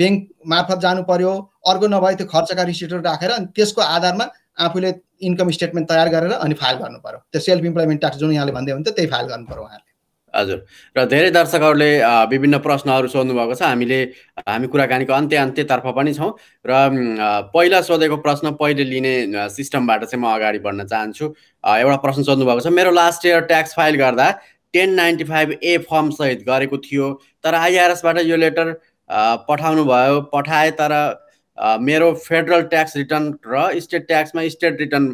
ब्याङ्क मार्फत जानु पर्यो अर्को नभए त्यो खर्चका रिसिटहरू राखेर अनि त्यसको आधारमा आफूले इन्कम स्टेटमेन्ट तयार गरेर अनि फाइल गर्नु पर्यो त्यो सेल्फ इम्प्लोइमेन्ट ट्याक्स जुन यहाँले भन्दै हुन्थ्यो त्यही फाइल गर्नु पर्यो उहाँहरूले हजुर र धेरै दर्शकहरूले विभिन्न प्रश्नहरू भएको छ हामीले हामी कुराकानीको अन्त्य अन्त्यतर्फ पनि छौँ र पहिला सोधेको प्रश्न पहिले लिने सिस्टमबाट चाहिँ म अगाडि बढ्न चाहन्छु एउटा प्रश्न सोध्नु भएको छ मेरो लास्ट इयर ट्याक्स फाइल गर्दा ten ninety five A form सहित गरेको थियो तर आइआरएसबाट यो लेटर पठाउनु भयो पठाए तर मेरो फेडरल ट्याक्स रिटर्न र स्टेट ट्याक्समा स्टेट रिटर्न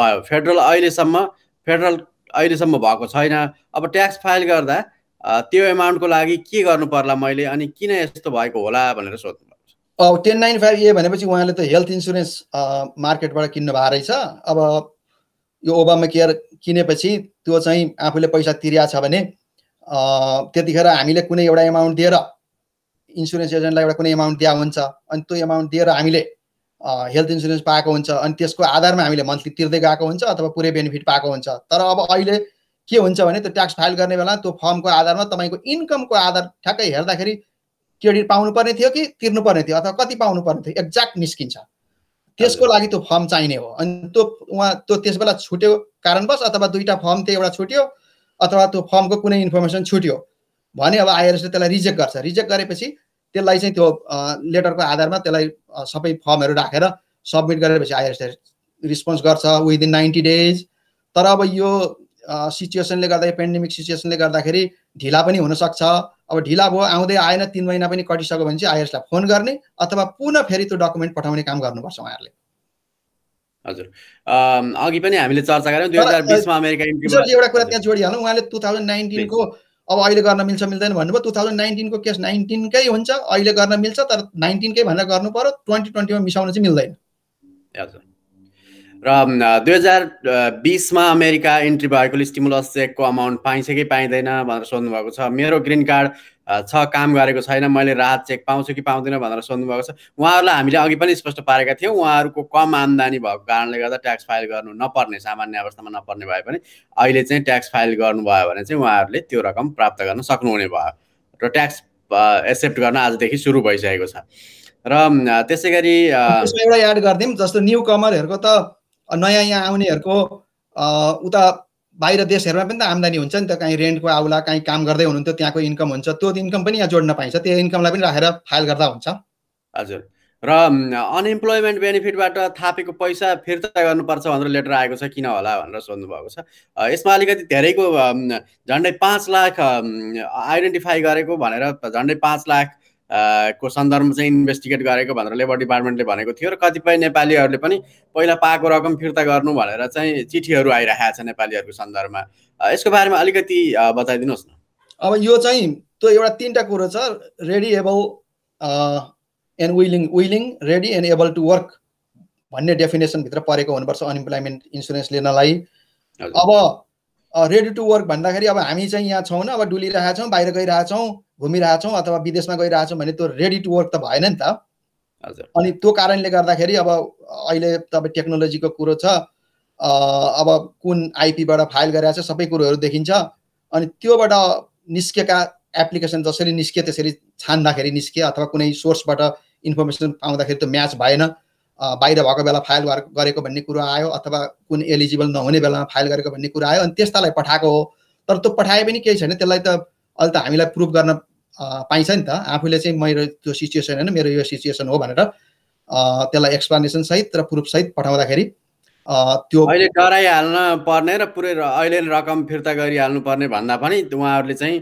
भयो फेडरल अहिलेसम्म फेडरल अहिलेसम्म भएको छैन अब ट्याक्स फाइल गर्दा त्यो एमाउन्टको लागि के गर्नु पर्ला मैले अनि किन यस्तो भएको होला भनेर सोध्नु अब टेन नाइन फाइभ ए भनेपछि उहाँले त हेल्थ इन्सुरेन्स मार्केटबाट किन्नु भएको रहेछ अब यो ओबामा केयर किनेपछि त्यो चाहिँ आफूले पैसा तिरिया छ भने त्यतिखेर हामीले कुनै एउटा एमाउन्ट दिएर इन्सुरेन्स एजेन्टलाई एउटा कुनै एमाउन्ट दिया हुन्छ अनि त्यो एमाउन्ट दिएर हामीले हेल्थ इन्सुरेन्स पाएको हुन्छ अनि त्यसको आधारमा हामीले मन्थली तिर्दै गएको हुन्छ अथवा पुरै बेनिफिट पाएको हुन्छ तर अब अहिले के हुन्छ भने त्यो ट्याक्स फाइल गर्ने बेला त्यो फर्मको आधारमा तपाईँको इन्कमको आधार ठ्याक्कै हेर्दाखेरि क्रेडिट पाउनुपर्ने थियो कि तिर्नुपर्ने थियो अथवा कति पाउनुपर्ने थियो एक्ज्याक्ट निस्किन्छ त्यसको लागि त्यो फर्म चाहिने हो अनि त्यो उहाँ त्यो त्यसबेला छुट्यो कारणवश अथवा दुईवटा फर्म थियो एउटा छुट्यो अथवा त्यो फर्मको कुनै इन्फर्मेसन छुट्यो भने अब आइएसले त्यसलाई रिजेक्ट गर्छ रिजेक्ट गरेपछि त्यसलाई चाहिँ त्यो लेटरको आधारमा त्यसलाई सबै फर्महरू राखेर सब्मिट गरेपछि आइएसले रिस्पोन्स गर्छ विदिन नाइन्टी डेज तर अब यो सिचुएसनले गर्दा पेन्डेमिक सिचुएसनले गर्दाखेरि ढिला पनि हुनसक्छ अब ढिला भयो आउँदै आएन तिन महिना पनि कटिसक्यो भने चाहिँ आइएसलाई फोन गर्ने अथवा पुनः फेरि त्यो डकुमेन्ट पठाउने काम गर्नुपर्छ उहाँहरूले हजुर अघि पनि हामीले चर्चा गऱ्यौँ एउटा कुरा त्यहाँ जोडिहालौँ उहाँले टु थाउजन्ड नाइन्टिनको अब अहिले गर्न मिल्छ मिल्दैन भन्नुभयो टु थाउजन्ड नाइन्टिनको केस नाइन्टिनकै हुन्छ अहिले गर्न मिल्छ तर नाइन्टिनकै भनेर गर्नु पऱ्यो ट्वेन्टी ट्वेन्टीमा मिसाउनु चाहिँ मिल्दैन हजुर र दुई हजार बिसमा अमेरिका इन्ट्री भएकोले स्टिमुलस चेकको अमाउन्ट पाइन्छ कि पाइँदैन भनेर सोध्नु भएको छ मेरो ग्रिन कार्ड छ काम गरेको छैन मैले राहत चेक पाउँछु कि पाउँदैन भनेर सोध्नु भएको छ उहाँहरूलाई हामीले अघि पनि स्पष्ट पारेका थियौँ उहाँहरूको कम आम्दानी भएको कारणले गर्दा ट्याक्स फाइल गर्नु नपर्ने सामान्य अवस्थामा नपर्ने भए पनि अहिले चाहिँ ट्याक्स फाइल गर्नुभयो भने चाहिँ उहाँहरूले त्यो रकम प्राप्त गर्न सक्नुहुने भयो र ट्याक्स एक्सेप्ट गर्न आजदेखि सुरु भइसकेको छ र त्यसै गरी एउटा एड गरिदिउँ जस्तो न्यु कमरहरूको त नयाँ यहाँ आउनेहरूको उता बाहिर देशहरूमा पनि त आम्दानी हुन्छ नि त काहीँ रेन्टको आउला काहीँ काम गर्दै हुनुहुन्थ्यो त्यहाँको इन्कम हुन्छ त्यो इन्कम पनि यहाँ जोड्न पाइन्छ त्यो इन्कमलाई पनि राखेर फाइल गर्दा हुन्छ हजुर र अनइम्प्लोइमेन्ट बेनिफिटबाट थापेको पैसा फिर्ता गर्नुपर्छ भनेर लेटर आएको छ किन होला भनेर सोध्नुभएको छ यसमा अलिकति धेरैको झन्डै पाँच लाख आइडेन्टिफाई गरेको भनेर झन्डै पाँच लाख को सन्दर्भमा चाहिँ इन्भेस्टिगेट गरेको भनेर लेबर डिपार्टमेन्टले भनेको थियो र कतिपय नेपालीहरूले पनि पहिला पाएको रकम फिर्ता गर्नु भनेर चाहिँ चिठीहरू आइरहेको छ नेपालीहरूको सन्दर्भमा यसको बारेमा अलिकति बताइदिनुहोस् न अब यो चाहिँ त्यो एउटा तिनवटा कुरो छ ready able and willing willing ready and able to work भन्ने डेफिनेसनभित्र परेको हुनुपर्छ अनइम्प्लोइमेन्ट इन्सुरेन्स लिनलाई अब रेडी टु वर्क भन्दाखेरि अब हामी चाहिँ यहाँ छौँ न अब डुलिरहेछौँ बाहिर गइरहेछौँ घुमिरहेछौँ अथवा विदेशमा गइरहेछौँ भने त्यो रेडी टु वर्क त भएन नि त हजुर अनि त्यो कारणले गर्दाखेरि अब अहिले त अब टेक्नोलोजीको कुरो छ अब कुन आइपीबाट फाइल गरिरहेको छ सबै कुरोहरू देखिन्छ अनि त्योबाट निस्केका एप्लिकेसन जसरी निस्के त्यसरी छान्दाखेरि निस्के अथवा कुनै सोर्सबाट इन्फर्मेसन पाउँदाखेरि त्यो म्याच भएन बाहिर भएको बेला फाइल गरेको भन्ने कुरो आयो अथवा कुन एलिजिबल नहुने बेलामा फाइल गरेको भन्ने कुरो आयो अनि त्यस्तालाई पठाएको हो तर त्यो पठाए पनि केही छैन त्यसलाई त अहिले त हामीलाई प्रुभ गर्न पाइन्छ नि त आफूले चाहिँ मेरो त्यो सिचुएसन होइन मेरो यो सिचुएसन हो भनेर त्यसलाई एक्सप्लानेसन सहित र प्रुफ प्रुफसहित पठाउँदाखेरि त्यो अहिले डराइहाल्न पर्ने र पुरै अहिले रकम फिर्ता गरिहाल्नु पर्ने भन्दा पनि उहाँहरूले चाहिँ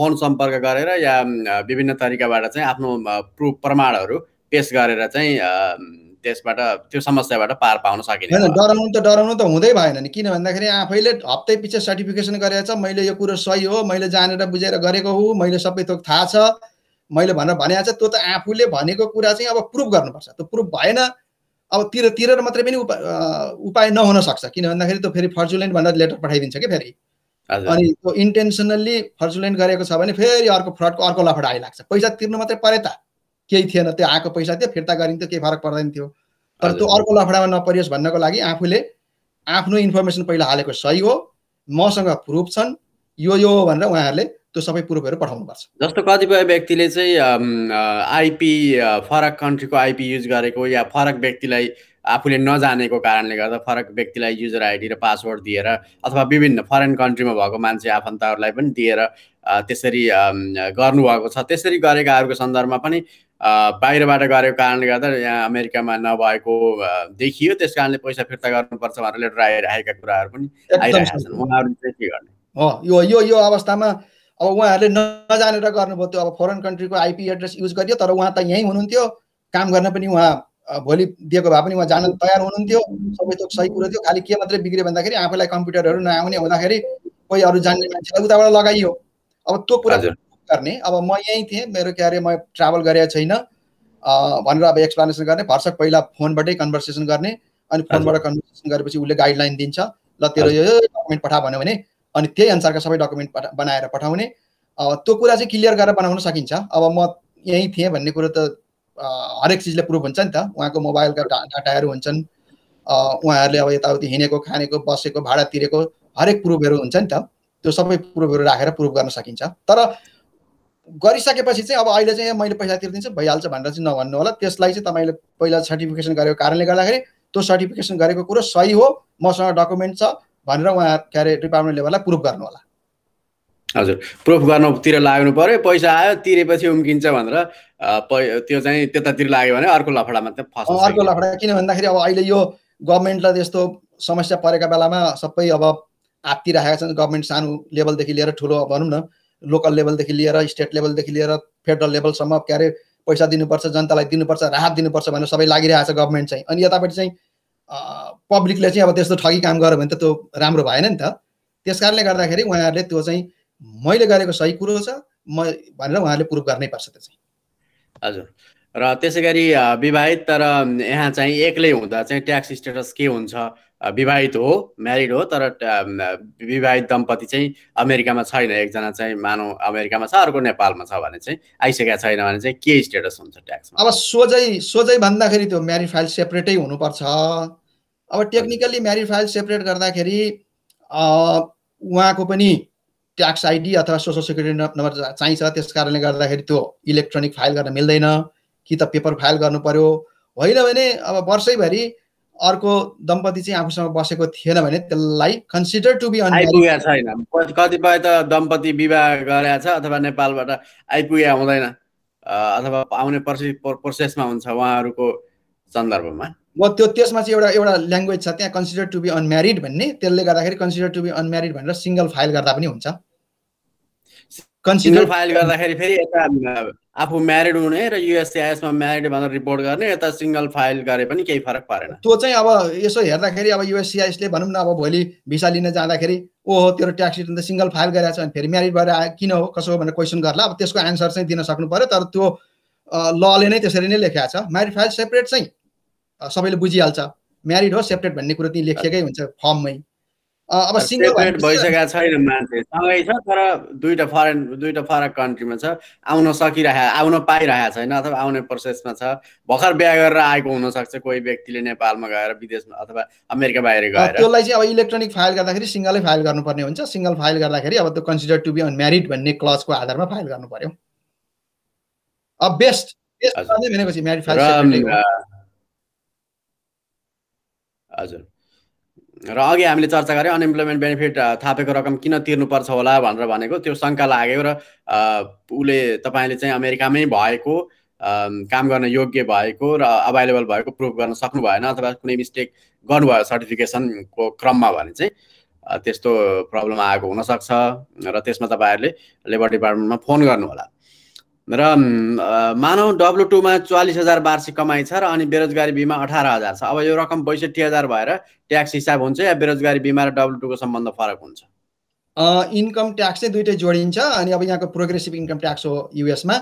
फोन सम्पर्क गरेर या विभिन्न तरिकाबाट चाहिँ आफ्नो प्रुफ प्रमाणहरू पेस गरेर चाहिँ त्यसबाट त्यो समस्याबाट पार पाउन सकिने डराउनु त डराउनु त हुँदै भएन नि किन भन्दाखेरि आफैले हप्तै पछि सर्टिफिकेसन गरेर छ मैले यो कुरो सही हो मैले जानेर बुझेर गरेको हो मैले सबै थोक थाहा छ मैले भनेर भने छ त्यो त आफूले भनेको कुरा चाहिँ अब प्रुभ गर्नुपर्छ त्यो प्रुभ भएन अब तिर तिरेर मात्रै पनि उपाय उपाय नहुन सक्छ किन भन्दाखेरि त्यो फेरि फर्चुलेन्ट भनेर लेटर पठाइदिन्छ कि फेरि अनि त्यो इन्टेन्सनल्ली फर्चुलेन्ट गरेको छ भने फेरि अर्को फ्रडको अर्को लफडा आइलाग्छ पैसा तिर्नु मात्रै परे त केही थिएन त्यो आएको पैसा थियो फिर्ता गरिन्थ्यो केही फरक पर्दैन थियो तर त्यो अर्को लफडामा नपरियोस् भन्नको लागि आफूले आफ्नो इन्फर्मेसन पहिला हालेको सही हो मसँग प्रुफ छन् यो यो भनेर उहाँहरूले त्यो सबै प्रुफहरू पठाउनुपर्छ जस्तो कतिपय व्यक्तिले चाहिँ आइपी फरक कन्ट्रीको आइपी युज गरेको या फरक व्यक्तिलाई आफूले नजानेको कारणले गर्दा फरक व्यक्तिलाई युजर आइडी र पासवर्ड दिएर अथवा विभिन्न फरेन कन्ट्रीमा भएको मान्छे आफन्तहरूलाई पनि दिएर त्यसरी गर्नुभएको छ त्यसरी गरेकाहरूको सन्दर्भमा पनि बाहिरबाट गरेको कारणले गर्दा यहाँ अमेरिकामा नभएको देखियो त्यस कारणले पैसा फिर्ता गर्नुपर्छ भनेर लेटर आइरहेका कुराहरू पनि यो यो यो अवस्थामा अब उहाँहरूले नजानेर गर्नुभयो त्यो अब फरेन कन्ट्रीको आइपी एड्रेस युज गरियो तर उहाँ त यहीँ हुनुहुन्थ्यो काम गर्न पनि उहाँ भोलि दिएको भए पनि उहाँ जान तयार हुनुहुन्थ्यो सबै थोक सही कुरो थियो खालि के मात्रै बिग्रियो भन्दाखेरि आफूलाई कम्प्युटरहरू नआउने हुँदाखेरि कोही अरू जान्ने मान्छेलाई उताबाट लगाइयो अब त्यो कुरा गर्ने अब म यहीँ थिएँ मेरो क्यारे म ट्राभल गरेको छैन भनेर अब एक्सप्लानेसन गर्ने भर्सक पहिला फोनबाटै कन्भर्सेसन गर्ने अनि फोनबाट कन्भर्सेसन गरेपछि उसले गाइडलाइन दिन्छ ल तेरो यो डकुमेन्ट पठा भन्यो भने अनि त्यही अनुसारका सबै डकुमेन्ट पठा बनाएर पठाउने त्यो कुरा चाहिँ क्लियर गरेर बनाउन सकिन्छ अब म यहीँ थिएँ भन्ने कुरो त हरेक चिजले प्रुफ हुन्छ नि त उहाँको मोबाइलका डाटाहरू हुन्छन् उहाँहरूले अब यताउति हिँडेको खानेको बसेको भाडा तिरेको हरेक प्रुफहरू हुन्छ नि त त्यो सबै प्रुफहरू राखेर प्रुफ गर्न सकिन्छ तर गरिसकेपछि चाहिँ अब अहिले चाहिँ मैले पैसा तिर्दिन्छु भइहाल्छ भनेर चाहिँ नभन्नु होला त्यसलाई चाहिँ तपाईँले पहिला सर्टिफिकेसन गरेको कारणले गर्दाखेरि त्यो सर्टिफिकेसन गरेको कुरो सही हो मसँग डकुमेन्ट छ भनेर उहाँ के अरे डिपार्टमेन्ट लेभललाई प्रुफ गर्नु होला हजुर प्रुफ गर्नुतिर लाग्नु पऱ्यो पैसा आयो तिरेपछि उम्किन्छ भनेर त्यो चाहिँ त्यतातिर लाग्यो भने अर्को लफडामा फस अर्को लफडा किन भन्दाखेरि अब अहिले यो गभर्मेन्टलाई यस्तो समस्या परेका बेलामा सबै अब राखेका छन् गभर्मेन्ट सानो लेभलदेखि लिएर ठुलो भनौँ न लोकल लेभलदेखि लिएर स्टेट लेभलदेखि लिएर फेडरल लेभलसम्म के अरे पैसा दिनुपर्छ जनतालाई दिनुपर्छ राहत दिनुपर्छ भनेर सबै लागिरहेको छ गभर्मेन्ट चाहिँ अनि यतापट्टि चाहिँ पब्लिकले चाहिँ अब त्यस्तो ठगी काम गर्यो भने त त्यो राम्रो भएन नि त त्यस कारणले गर्दाखेरि उहाँहरूले त्यो चाहिँ मैले गरेको सही कुरो छ म भनेर उहाँहरूले प्रुभ गर्नै पर्छ त्यो चाहिँ हजुर र त्यसै गरी विवाहित तर यहाँ चाहिँ एक्लै हुँदा चाहिँ ट्याक्स स्टेटस के हुन्छ विवाहित हो म्यारिड हो तर विवाहित दम्पति चाहिँ अमेरिकामा छैन एकजना चाहिँ मानौ अमेरिकामा छ अर्को नेपालमा छ भने चाहिँ आइसकेका छैन भने चाहिँ के स्टेटस हुन्छ ट्याक्समा अब सोझै सोझै भन्दाखेरि त्यो म्यारिड फाइल सेपरेटै हुनुपर्छ अब टेक्निकल्ली म्यारिड फाइल सेपरेट गर्दाखेरि उहाँको पनि ट्याक्स आइडी अथवा सोसल सेक्युरिटी नम्बर चाहिन्छ त्यस कारणले गर्दाखेरि त्यो इलेक्ट्रोनिक फाइल गर्न मिल्दैन कि त पेपर फाइल गर्नु पर्यो होइन भने अब वर्षैभरि अर्को दम्पति चाहिँ आफूसँग बसेको थिएन भने त्यसलाई कन्सिडर टु बी आइपुगेको छैन कतिपय त दम्पति विवाह गरेका छ अथवा नेपालबाट आइपुगेका हुँदैन अथवा आउने प्रोसेसमा हुन्छ उहाँहरूको सन्दर्भमा म त्यो त्यसमा चाहिँ एउटा एउटा ल्याङ्ग्वेज छ त्यहाँ कन्सिडर टु बी अनम्यारिड भन्ने त्यसले गर्दाखेरि कन्सिडर टु बी अनम्यारिड भनेर सिङ्गल फाइल गर्दा पनि हुन्छ कन्सिडर फाइल गर्दाखेरि फेरि यता आफू म्यारिड हुने र युएसएसमा म्यारिड भनेर रिपोर्ट गर्ने यता सिङ्गल फाइल गरे पनि केही फरक परेन त्यो चाहिँ अब यसो हेर्दाखेरि अब युएससिआइएसले भनौँ न अब भोलि भिसा लिन जाँदाखेरि ओहो तेरो ट्याक्स रिटर्न त सिङ्गल फाइल गरेको छ भने फेरि म्यारिड भएर किन हो कसो हो भनेर क्वेसन गर्ला अब त्यसको एन्सर चाहिँ दिन सक्नु पऱ्यो तर त्यो लले नै त्यसरी नै लेखेको छ म्यारिड फाइल सेपरेट चाहिँ सबैले बुझिहाल्छ म्यारिड हो सेपरेट भन्ने कुरो त्यहीँ लेखिएकै हुन्छ फर्ममै अब सिङ्गल भइसकेको छैन मान्छे सँगै छ तर दुईवटा फरेन दुईवटा फरक कन्ट्रीमा छ आउन सकिरहे आउन पाइरहेको छैन अथवा आउने प्रोसेसमा छ भर्खर बिहा गरेर आएको हुनसक्छ कोही व्यक्तिले नेपालमा गएर विदेशमा अथवा अमेरिका बाहिर गएर त्यसलाई चाहिँ अब इलेक्ट्रोनिक फाइल गर्दाखेरि सिङ्गलै फाइल गर्नुपर्ने हुन्छ सिङ्गल फाइल गर्दाखेरि अब त्यो कन्सिडर टु बी अनम्यारिड भन्ने क्लजको आधारमा फाइल गर्नु पर्यो अब बेस्ट बेस्ट भनेपछि म्यारिड फाइल हजुर र अघि हामीले चर्चा गऱ्यौँ अनइम्प्लोइमेन्ट बेनिफिट थापेको रकम किन तिर्नुपर्छ होला भनेर भनेको त्यो शङ्का लाग्यो र उसले तपाईँले चाहिँ अमेरिकामै भएको काम गर्न योग्य भएको र अभाइलेबल भएको प्रुभ गर्न सक्नु भएन अथवा कुनै मिस्टेक गर्नुभयो सर्टिफिकेसनको क्रममा भने चाहिँ त्यस्तो प्रब्लम आएको हुनसक्छ र त्यसमा तपाईँहरूले लेबर डिपार्टमेन्टमा फोन गर्नुहोला र मानौ डब्लु टूमा चालिस हजार वार्षिक कमाइ छ र अनि बेरोजगारी बिमा अठार हजार छ अब यो रकम बैसठी हजार भएर ट्याक्स हिसाब हुन्छ या बेरोजगारी बिमा र डब्लु टूको सम्बन्ध फरक हुन्छ इन्कम ट्याक्स चाहिँ दुइटै जोडिन्छ अनि अब यहाँको प्रोग्रेसिभ इन्कम ट्याक्स हो युएसमा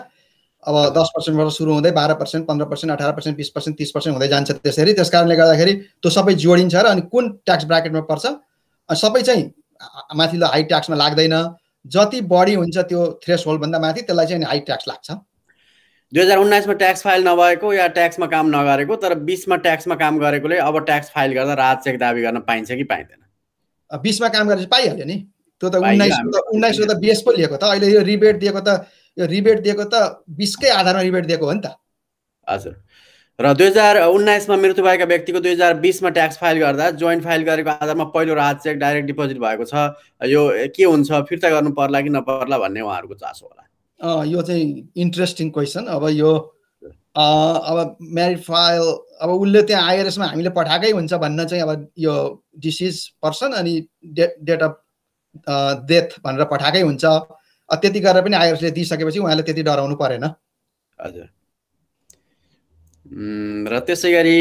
अब दस पर्सेन्टबाट सुरु हुँदै बाह्र पर्सेन्ट पन्ध्र पर्सेन्ट अठार पर्सेन्ट बिस पर्सेन्ट तिस पर्सेन्ट हुँदै जान्छ त्यसरी त्यस कारणले गर्दाखेरि त्यो सबै जोडिन्छ र अनि कुन ट्याक्स ब्राकेटमा पर्छ सबै चाहिँ माथिल्लो हाई ट्याक्समा लाग्दैन जति बढी हुन्छ त्यो थ्रेस होलभन्दा माथि त्यसलाई चाहिँ हाई ट्याक्स लाग्छ दुई हजार उन्नाइसमा ट्याक्स फाइल नभएको या ट्याक्समा काम नगरेको तर बिसमा ट्याक्समा काम गरेकोले अब ट्याक्स फाइल गर्दा राहत चेक दावी गर्न पाइन्छ कि पाइँदैन बिसमा काम गरेर पाइहाल्यो नि त्यो त उन्नाइस उन्नाइसमा त बिएस पो लिएको त अहिले यो रिबेट दिएको त यो रिबेट दिएको त बिसकै आधारमा रिबेट दिएको हो नि त हजुर र दुई हजार उन्नाइसमा मृत्यु भएका व्यक्तिको दुई हजार बिसमा ट्याक्स फाइल गर्दा जोइन्ट फाइल गरेको आधारमा पहिलो राहत चेक डाइरेक्ट डिपोजिट भएको छ यो के हुन्छ फिर्ता गर्नु पर्ला कि नपर्ला भन्ने उहाँहरूको चासो होला यो चाहिँ इन्ट्रेस्टिङ क्वेसन अब यो अब म्यारिड फाइल अब उसले त्यहाँ आइआरएसमा हामीले पठाएकै हुन्छ भन्न चाहिँ अब यो डिसिज पर्सन अनि डेट अफ डेथ भनेर पठाएकै हुन्छ त्यति गरेर पनि आइआरएसले दिइसकेपछि उहाँले त्यति डराउनु परेन हजुर र त्यसै गरी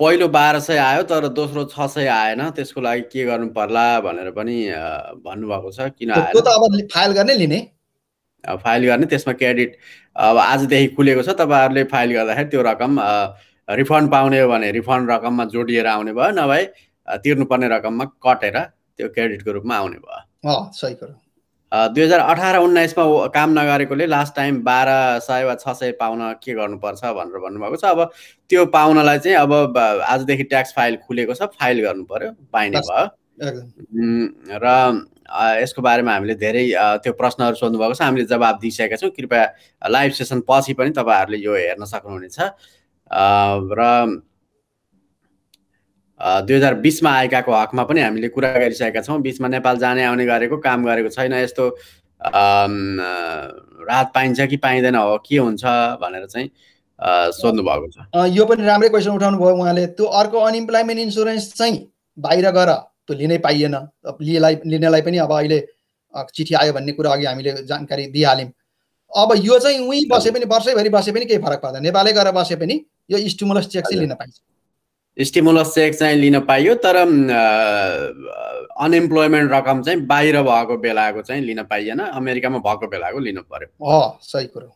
पहिलो बाह्र सय आयो तर दोस्रो छ सय आएन त्यसको लागि के गर्नु पर्ला भनेर पनि भन्नुभएको छ किन फाइल गर्ने लिने फाइल गर्ने त्यसमा क्रेडिट अब आजदेखि खुलेको छ तपाईँहरूले फाइल गर्दाखेरि त्यो रकम रिफन्ड पाउने हो भने रिफन्ड रकममा जोडिएर आउने भयो नभए तिर्नुपर्ने रकममा कटेर त्यो क्रेडिटको रूपमा आउने भयो सही कुरो दुई हजार अठार उन्नाइसमा काम नगरेकोले लास्ट टाइम बाह्र सय वा छ सय पाउन के गर्नुपर्छ भनेर भन्नुभएको छ अब त्यो पाउनलाई चाहिँ अब आजदेखि ट्याक्स फाइल खुलेको छ फाइल गर्नु पर्यो पाइने भयो र यसको बारेमा हामीले धेरै त्यो प्रश्नहरू सोध्नुभएको छ हामीले जवाब दिइसकेका छौँ कृपया लाइभ सेसन पछि पनि तपाईँहरूले यो हेर्न सक्नुहुनेछ र दुई हजार बिसमा आएकाको हकमा पनि हामीले कुरा गरिसकेका छौँ बिचमा नेपाल जाने आउने गरेको काम गरेको छैन यस्तो राहत पाइन्छ कि पाइँदैन हो के हुन्छ भनेर चाहिँ सोध्नु भएको छ यो पनि राम्रै क्वेसन उठाउनु भयो उहाँले त्यो अर्को अनइम्प्लोइमेन्ट इन्सुरेन्स चाहिँ बाहिर गएर त्यो लिनै पाइएन लिएलाई लिनलाई पनि अब अहिले चिठी आयो भन्ने कुरा अघि हामीले जानकारी दिइहाल्यौँ अब यो चाहिँ उहीँ बसे पनि वर्षैभरि बसे पनि केही फरक पर्दैन नेपालै गएर बसे पनि यो स्टुमुलस चेक चाहिँ लिन पाइन्छ स्टिमुलस चेक चाहिँ लिन पाइयो तर अनइम्प्लोइमेन्ट रकम चाहिँ बाहिर भएको बेलाको चाहिँ लिन पाइएन अमेरिकामा भएको बेलाको लिनु पर्यो सही कुरो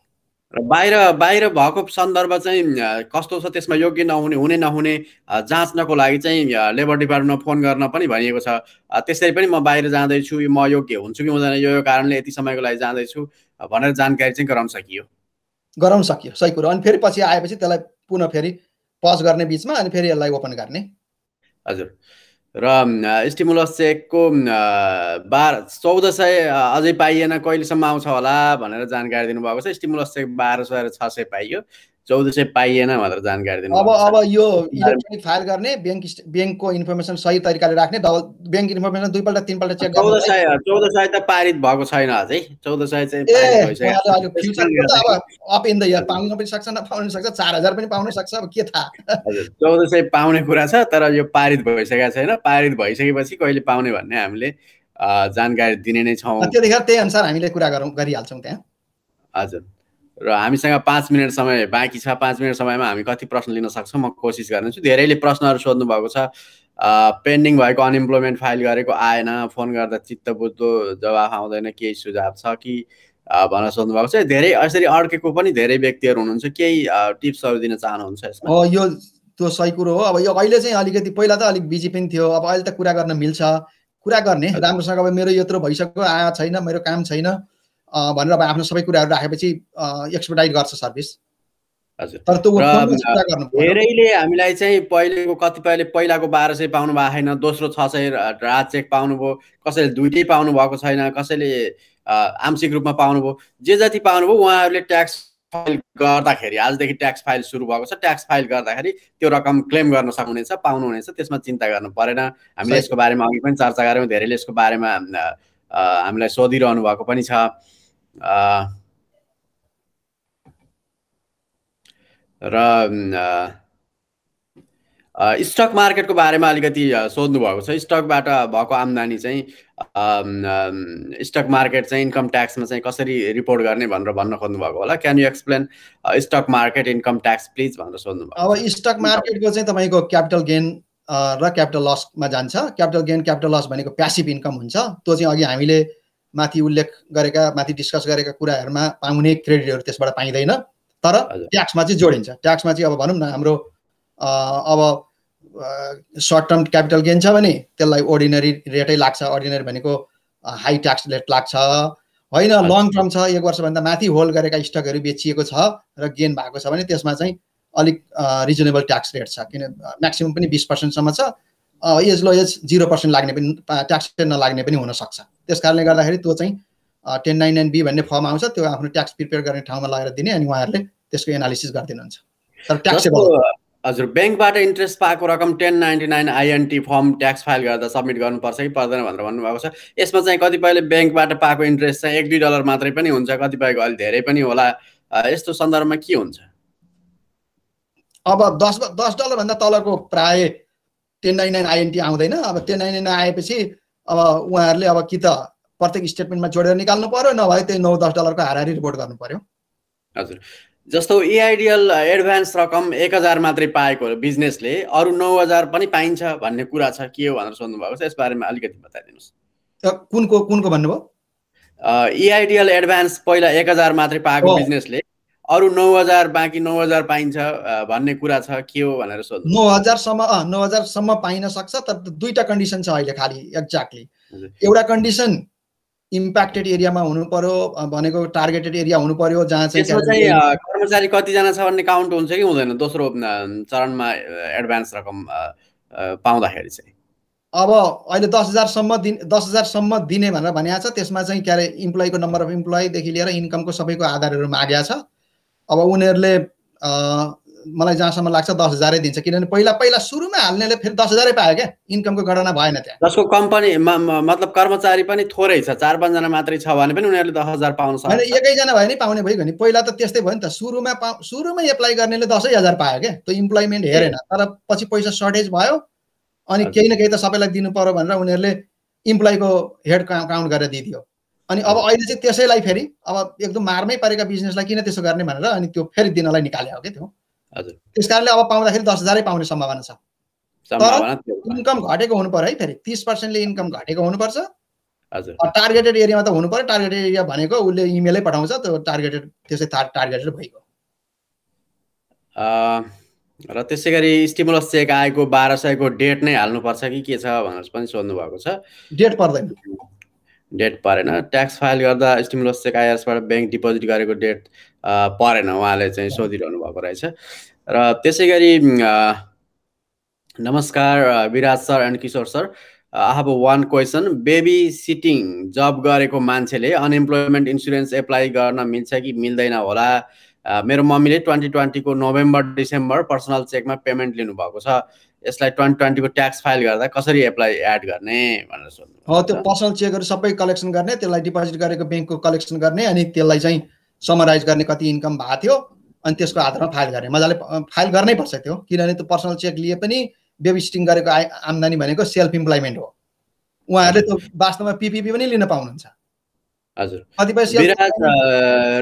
र बाहिर बाहिर भएको सन्दर्भ चाहिँ कस्तो छ त्यसमा योग्य नहुने हुने नहुने जाँच्नको लागि चाहिँ लेबर डिपार्टमेन्टमा फोन गर्न पनि भनिएको छ त्यसरी पनि म बाहिर जाँदैछु म योग्य हुन्छु कि हुँदैन यो कारणले यति समयको लागि जाँदैछु भनेर जानकारी चाहिँ गराउन सकियो गराउन सकियो सही कुरो अनि फेरि पछि आएपछि त्यसलाई पुनः फेरि पज गर्ने बिचमा अनि फेरि यसलाई ओपन गर्ने हजुर र स्टिमुलस चेकको बाह्र चौध सय अझै पाइएन कहिलेसम्म आउँछ होला भनेर जानकारी दिनुभएको छ स्टिमुलस चेक बाह्र सय र छ सय पाइयो चौध सय पाइएन भनेर जानकारी दिनु अब अब यो इलेक्ट्रोनिक फाइल गर्ने ब्याङ्क ब्याङ्कको इन्फर्मेसन सही तरिकाले राख्ने डबल ब्याङ्क इन्फर्मेसन दुईपल्ट तिनपल्ट चेक चौध सय चौध सय त पारित भएको छैन अझै चौध सय चाहिँ अप इन द इयर पाउन पनि सक्छ नपाउन सक्छ चार हजार पनि पाउन सक्छ अब के थाहा चौध सय पाउने कुरा छ तर यो पारित भइसकेको छैन पारित भइसकेपछि कहिले पाउने भन्ने हामीले जानकारी दिने नै छौँ त्यतिखेर त्यही अनुसार हामीले कुरा गरौँ गरिहाल्छौँ त्यहाँ हजुर र हामीसँग पाँच मिनट समय बाँकी छ पाँच मिनट समयमा हामी कति प्रश्न लिन सक्छौँ म कोसिस गर्नेछु धेरैले प्रश्नहरू सोध्नु भएको छ पेन्डिङ भएको अनइम्प्लोइमेन्ट फाइल गरेको आएन फोन गर्दा चित्त बुझ्दो जवाफ आउँदैन केही सुझाव छ कि भनेर सोध्नु भएको छ धेरै यसरी अड्केको पनि धेरै व्यक्तिहरू हुनुहुन्छ केही टिप्सहरू दिन चाहनुहुन्छ यसमा यो त्यो सही कुरो हो अब यो अहिले चाहिँ अलिकति पहिला त अलिक बिजी पनि थियो अब अहिले त कुरा गर्न मिल्छ कुरा गर्ने राम्रोसँग अब मेरो यत्रो भइसक्यो आए छैन मेरो काम छैन भनेर अब आफ्नो सबै कुराहरू राखेपछि एक्सपर्टाइज गर्छ सर्भिस तर धेरैले हामीलाई चाहिँ पहिलेको कतिपयले पहिलाको बाह्र सय पाउनु भएको छैन दोस्रो छ सय राज चेक पाउनुभयो कसैले दुइटै पाउनु भएको छैन कसैले आंशिक रूपमा पाउनुभयो जे जति पाउनुभयो उहाँहरूले ट्याक्स फाइल गर्दाखेरि आजदेखि ट्याक्स फाइल सुरु भएको छ ट्याक्स फाइल गर्दाखेरि त्यो रकम क्लेम गर्न सक्नुहुनेछ पाउनुहुनेछ त्यसमा चिन्ता गर्नु परेन हामीले यसको बारेमा अघि पनि चर्चा गऱ्यौँ धेरैले यसको बारेमा हामीलाई सोधिरहनु भएको पनि छ र स्टक मार्केटको बारेमा अलिकति सोध्नु भएको छ स्टकबाट भएको आम्दानी चाहिँ स्टक मार्केट चाहिँ इन्कम ट्याक्समा चाहिँ कसरी रिपोर्ट गर्ने भनेर भन्न खोज्नु भएको होला can you explain stock market income tax please भनेर सोध्नु अब स्टक मार्केटको चाहिँ तपाईँको क्यापिटल गेन र क्यापिटल लसमा जान्छ क्यापिटल गेन क्यापिटल लस भनेको प्यासिभ इन्कम हुन्छ त्यो चाहिँ अघि हामीले माथि उल्लेख गरेका माथि डिस्कस गरेका कुराहरूमा पाउने क्रेडिटहरू त्यसबाट पाइँदैन तर ट्याक्समा चाहिँ जोडिन्छ ट्याक्समा चाहिँ अब भनौँ न हाम्रो अब सर्ट टर्म क्यापिटल गेन छ भने त्यसलाई अर्डिनेरी रेटै लाग्छ अर्डिनेरी भनेको हाई ट्याक्स रेट लाग्छ होइन लङ टर्म छ एक वर्षभन्दा माथि होल्ड गरेका स्टकहरू बेचिएको छ र गेन भएको छ भने त्यसमा चाहिँ अलिक रिजनेबल ट्याक्स रेट छ किन म्याक्सिमम् पनि बिस पर्सेन्टसम्म छ as low as zero percent लाग्ने पनि ट्याक्स नलाग्ने पनि हुनसक्छ त्यस कारणले गर्दाखेरि त्यो चाहिँ टेन नाइन नाइन बी भन्ने फर्म आउँछ त्यो आफ्नो ट्याक्स प्रिपेयर गर्ने ठाउँमा लगेर दिने अनि उहाँहरूले त्यसको एनालिसिस गरिदिनुहुन्छ तर ट्याक्सेबल हजुर ब्याङ्कबाट इन्ट्रेस्ट पाएको रकम ten ninety nine INT form tax file गर्दा सब्मिट गर्नुपर्छ कि पर्दैन भनेर भन्नुभएको छ यसमा चाहिँ कतिपयले ब्याङ्कबाट पाएको इन्ट्रेस्ट चाहिँ एक दुई डलर मात्रै पनि हुन्छ कतिपयको अलि धेरै पनि होला यस्तो सन्दर्भमा के हुन्छ अब दस दस डलरभन्दा तलको प्राय टेन नाइन नाइन आइएनटी आउँदैन अब टेन नाइन नाइन आएपछि अब उहाँहरूले अब कि त प्रत्येक स्टेटमेन्टमा जोडेर निकाल्नु पर्यो नभए त्यही नौ दस डलरको हारहारी रिपोर्ट गर्नु पर्यो हजुर जस्तो इआइडिएल एडभान्स रकम एक हजार मात्रै पाएको बिजनेसले अरू नौ हजार पनि पाइन्छ भन्ने कुरा छ के हो भनेर सोध्नु भएको छ यसबारेमा अलिकति बताइदिनुहोस् कुनको कुनको भन्नुभयो इआइडिएल एडभान्स पहिला एक हजार मात्रै पाएको बिजनेसले अरू नौ हजार बाँकी नौ हजार पाइन्छ भन्ने कुरा छ के हो भनेर सोध्नु नौ हजारसम्म नौ हजारसम्म पाइन सक्छ तर दुईवटा कन्डिसन छ अहिले खालि एक्ज्याक्टली एउटा कन्डिसन इम्प्याक्टेड एरियामा हुनु पर्यो भनेको टार्गेटेड एरिया हुनु पर्यो जहाँ चाहिँ कर्मचारी कतिजना छ भन्ने काउन्ट हुन्छ कि हुँदैन दोस्रो चरणमा एडभान्स रकम पाउँदाखेरि चाहिँ अब अहिले दस हजारसम्म दिन दस हजारसम्म दिने भनेर भनिएको छ त्यसमा चाहिँ के अरे इम्प्लोइको नम्बर अफ इम्प्लोइदेखि लिएर इन्कमको सबैको आधारहरू मागेको छ अब उनीहरूले मलाई जहाँसम्म लाग्छ दस हजारै दिन्छ किनभने पहिला पहिला सुरुमा हाल्नेले फेरि दस हजारै पायो क्या इन्कमको गणना भएन त्यहाँ जसको कम्पनी मतलब कर्मचारी पनि थोरै छ चार पाँचजना मात्रै छ भने पनि उनीहरूले दस हजार पाउनु सक्छ एकैजना भयो नि पाउने भयो भने पहिला त त्यस्तै भयो नि त सुरुमा पा सुरुमै एप्लाई गर्नेले दसै हजार पायो क्या त्यो इम्प्लोइमेन्ट हेरेन तर पछि पैसा सर्टेज भयो अनि केही न केही त सबैलाई दिनु पर्यो भनेर उनीहरूले इम्प्लोइको हेड काउन्ट गरेर दिइदियो अनि अब अहिले चाहिँ त्यसैलाई फेरि अब एकदम मारमै परेका बिजनेसलाई किन त्यसो गर्ने भनेर अनि त्यो फेरि दिनलाई निकाले हो कि त्यो हजुर त्यस कारणले अब पाउँदाखेरि दस हजारै पाउने सम्भावना छ तर इन्कम घटेको हुनु पऱ्यो है फेरि तिस पर्सेन्टले इन्कम घटेको हुनुपर्छ टार्गेटेड एरियामा त हुनु पऱ्यो टार्गेटेड एरिया भनेको उसले इमेलै पठाउँछ त्यो टार्गेटेड त्यसै टार्गेटेड भइगयो र त्यसै गरी स्टिमुलस चेक आएको बाह्र सयको डेट नै हाल्नुपर्छ कि के छ भनेर पनि सोध्नु भएको छ डेट पर्दैन डेट परेन ट्याक्स फाइल गर्दा स्टिमुलस चेक आइएसबाट ब्याङ्क डिपोजिट गरेको डेट परेन उहाँले चाहिँ सोधिरहनु भएको रहेछ र त्यसै गरी नमस्कार Biraj sir and Kishor sir I have one question baby sitting job गरेको मान्छेले अनइम्प्लोइमेन्ट इन्सुरेन्स एप्लाई गर्न मिल्छ कि मिल्दैन होला मेरो मम्मीले ट्वेन्टी ट्वेन्टीको नोभेम्बर डिसेम्बर पर्सनल चेकमा पेमेन्ट लिनुभएको छ यसलाई ट्वेन्टी ट्वेन्टीको ट्याक्स फाइल गर्दा कसरी एप्लाई एड गर्ने भनेर सोध्नु त्यो पर्सनल चेकहरू सबै कलेक्सन गर्ने त्यसलाई डिपोजिट गरेको ब्याङ्कको कलेक्सन गर्ने अनि त्यसलाई चाहिँ समराइज गर्ने कति इन्कम भएको थियो अनि त्यसको आधारमा फाइल गर्ने मजाले फाइल गर्नै पर्छ त्यो किनभने त्यो पर्सनल चेक लिए पनि बेबिस्टिङ गरेको आमदानी आम्दानी भनेको सेल्फ इम्प्लोइमेन्ट हो उहाँहरूले त्यो वास्तवमा पिपिपी पनि लिन पाउनुहुन्छ हजुर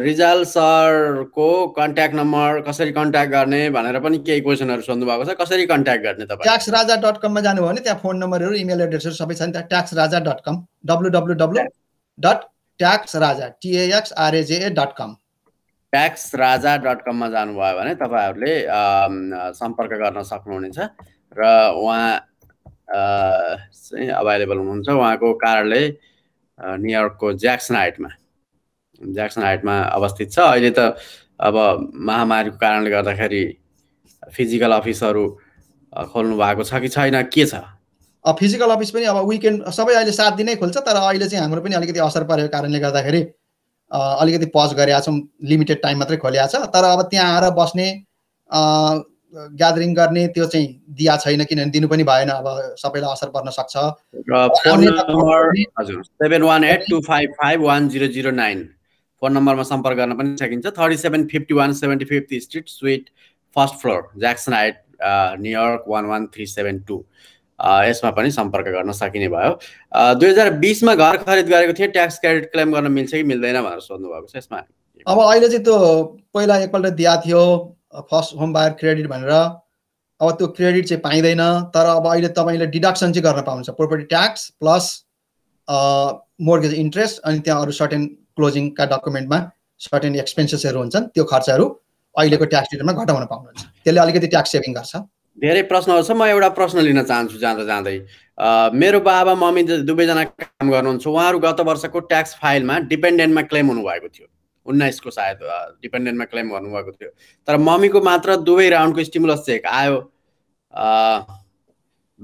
रिजाल सरको कन्ट्याक्ट नम्बर कसरी कन्ट्याक्ट गर्ने भनेर पनि केही क्वेसनहरू सोध्नु भएको छ कसरी कन्ट्याक्ट गर्ने तपाईँ ट्याक्स राजा डट कममा जानुभयो भने त्यहाँ फोन नम्बरहरू इमेल एड्रेसहरू सबै छ नि त्यहाँ tax Raja dot com W W W dot tax Raja TAX dot com tax Raja dot कममा जानुभयो भने तपाईँहरूले सम्पर्क गर्न सक्नुहुनेछ र उहाँ अभाइलेबल हुनुहुन्छ उहाँको कारणले न्युयोर्कको ज्याक्सन हाइटमा ज्याक्सन हाइटमा अवस्थित छ अहिले त अब महामारीको कारणले गर्दाखेरि फिजिकल अफिसहरू खोल्नु भएको छ कि छैन के छ फिजिकल अफिस पनि अब विकेन्ड सबै अहिले सात दिनै खुल्छ तर अहिले चाहिँ हाम्रो पनि अलिकति असर परेको कारणले गर्दाखेरि अलिकति पज गरेका छौँ लिमिटेड टाइम मात्रै खोलेको छ तर अब त्यहाँ आएर बस्ने ग्यादरिङ गर्ने त्यो चाहिँ दिया छैन किनभने दिनु पनि भएन अब सबैलाई असर पर्न सक्छ फोन नम्बरमा सम्पर्क गर्न पनि सकिन्छ thirty seven fifty one seventy fifth street suite first floor Jackson Height New York one one three seven two यसमा पनि सम्पर्क गर्न सकिने भयो दुई हजार बिसमा घर खरिद गरेको थिएँ ट्याक्स क्रेडिट क्लेम गर्न मिल्छ कि मिल्दैन भनेर सोध्नु भएको छ यसमा अब अहिले चाहिँ त्यो पहिला एकपल्ट दिएको थियो फर्स्ट होम बायर क्रेडिट भनेर अब त्यो क्रेडिट चाहिँ पाइँदैन तर अब अहिले तपाईँले डिडक्सन चाहिँ गर्न पाउनुहुन्छ property tax plus mortgage interest अनि त्यहाँ अरू सर्टेन क्लोजिङका डकुमेन्टमा सर्टेन एक्सपेन्सेसहरू हुन्छन् त्यो खर्चहरू अहिलेको ट्याक्स रिटर्नमा घटाउन पाउनुहुन्छ त्यसले अलिकति ट्याक्स सेभिङ गर्छ धेरै प्रश्नहरू छ म एउटा प्रश्न लिन चाहन्छु जाँदा जाँदै मेरो बाबा मम्मी दुवैजना काम गर्नुहुन्छ उहाँहरू गत वर्षको ट्याक्स फाइलमा डिपेन्डेन्टमा क्लेम हुनुभएको थियो उन्नाइसको सायद डिपेन्डेन्टमा क्लेम गर्नुभएको थियो तर मम्मीको मात्र दुवै राउन्डको स्टिमुलस चेक आयो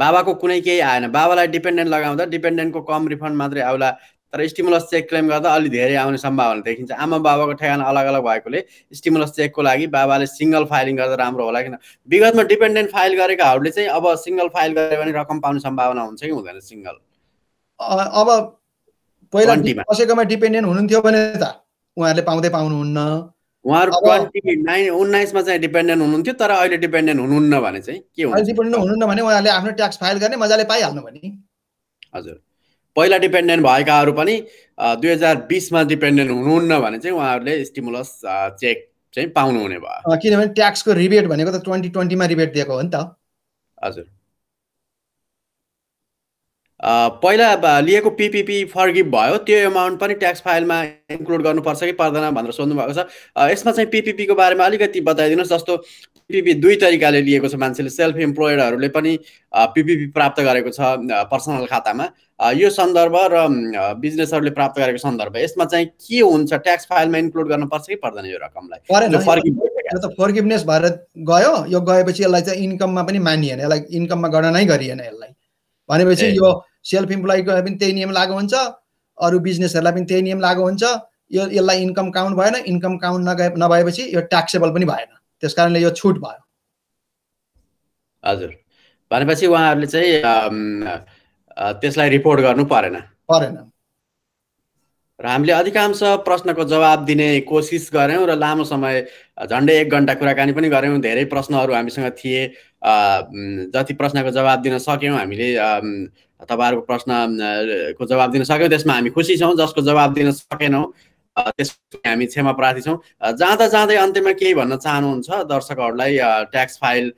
बाबाको कुनै केही आएन बाबालाई डिपेन्डेन्ट लगाउँदा डिपेन्डेन्टको कम रिफन्ड मात्रै आउला तर स्टिमुलस चेक क्लेम गर्दा अलि धेरै आउने सम्भावना देखिन्छ आमा बाबाको ठेगाना अलग अलग भएकोले स्टिमुलस चेकको लागि बाबाले सिङ्गल फाइलिङ गर्दा राम्रो होला किन विगतमा डिपेन्डेन्ट फाइल गरेकाहरूले चाहिँ अब सिङ्गल फाइल गरे भने रकम पाउने सम्भावना हुन्छ कि हुँदैन सिङ्गल अब पहिला कसैकोमा डिपेन्डेन्ट हुनुहुन्थ्यो भने त उहाँहरूले पाउँदै पाउनुहुन्न उहाँहरू ट्वेन्टी नाइन उन्नाइसमा चाहिँ डिपेन्डेन्ट हुनुहुन्थ्यो तर अहिले डिपेन्डेन्ट हुनुहुन्न भने चाहिँ के हुन्छ डिपेन्डेन्ट हुनुहुन्न भने उहाँहरूले आफ्नो ट्याक्स फाइल गर्ने मजाले पाइहाल्नु भने हजुर पहिला डिपेन्डेन्ट भएकाहरू पनि दुई हजार बिसमा डिपेन्डेन्ट हुनुहुन्न भने चाहिँ उहाँहरूले स्टिमुलस चेक चाहिँ पाउनुहुने भयो किनभने ट्याक्सको रिबेट भनेको त ट्वेन्टी ट्वेन्टीमा रिबेट दिएको हो नि त हजुर पहिला लिएको पिपिपी फर्गिभ भयो त्यो एमाउन्ट पनि ट्याक्स फाइलमा इन्क्लुड गर्नुपर्छ कि पर्दैन भनेर सोध्नु भएको छ यसमा चाहिँ पिपिपीको बारेमा अलिकति बताइदिनुहोस् जस्तो पिपिपी दुई तरिकाले लिएको छ मान्छेले सेल्फ इम्प्लोइडहरूले पनि पिपिपी प्राप्त गरेको छ पर्सनल खातामा यो सन्दर्भ र बिजनेसहरूले प्राप्त गरेको सन्दर्भ यसमा चाहिँ के हुन्छ ट्याक्स फाइलमा इन्क्लुड गर्नुपर्छ कि पर्दैन यो रकमलाई त फर्गिभनेस भएर गयो यो गएपछि यसलाई चाहिँ इन्कममा पनि मानिएन यसलाई इन्कममा गणनै गरिएन यसलाई भनेपछि यो सेल्फ इम्प्लोइको पनि त्यही नियम लागु हुन्छ अरू बिजनेसहरूलाई पनि त्यही नियम लागु हुन्छ यो यसलाई इन्कम काउन्ट भएन इन्कम काउन्ट नगए नभएपछि यो ट्याक्सेबल पनि भएन त्यस कारणले यो छुट भयो हजुर भनेपछि उहाँहरूले चाहिँ त्यसलाई रिपोर्ट गर्नु परेन परेन र हामीले अधिकांश प्रश्नको जवाब दिने कोसिस गऱ्यौँ र लामो समय झन्डै एक घन्टा कुराकानी पनि गऱ्यौँ धेरै प्रश्नहरू हामीसँग थिए जति प्रश्नको जवाब दिन सक्यौँ हामीले तपाईँहरूको प्रश्नको जवाब दिन सक्यौँ त्यसमा हामी खुसी छौँ जसको जवाब दिन सकेनौँ त्यसपछि हामी क्षमा प्रार्थी छौँ जाँदा जाँदै अन्त्यमा केही भन्न चाहनुहुन्छ दर्शकहरूलाई ट्याक्स फाइल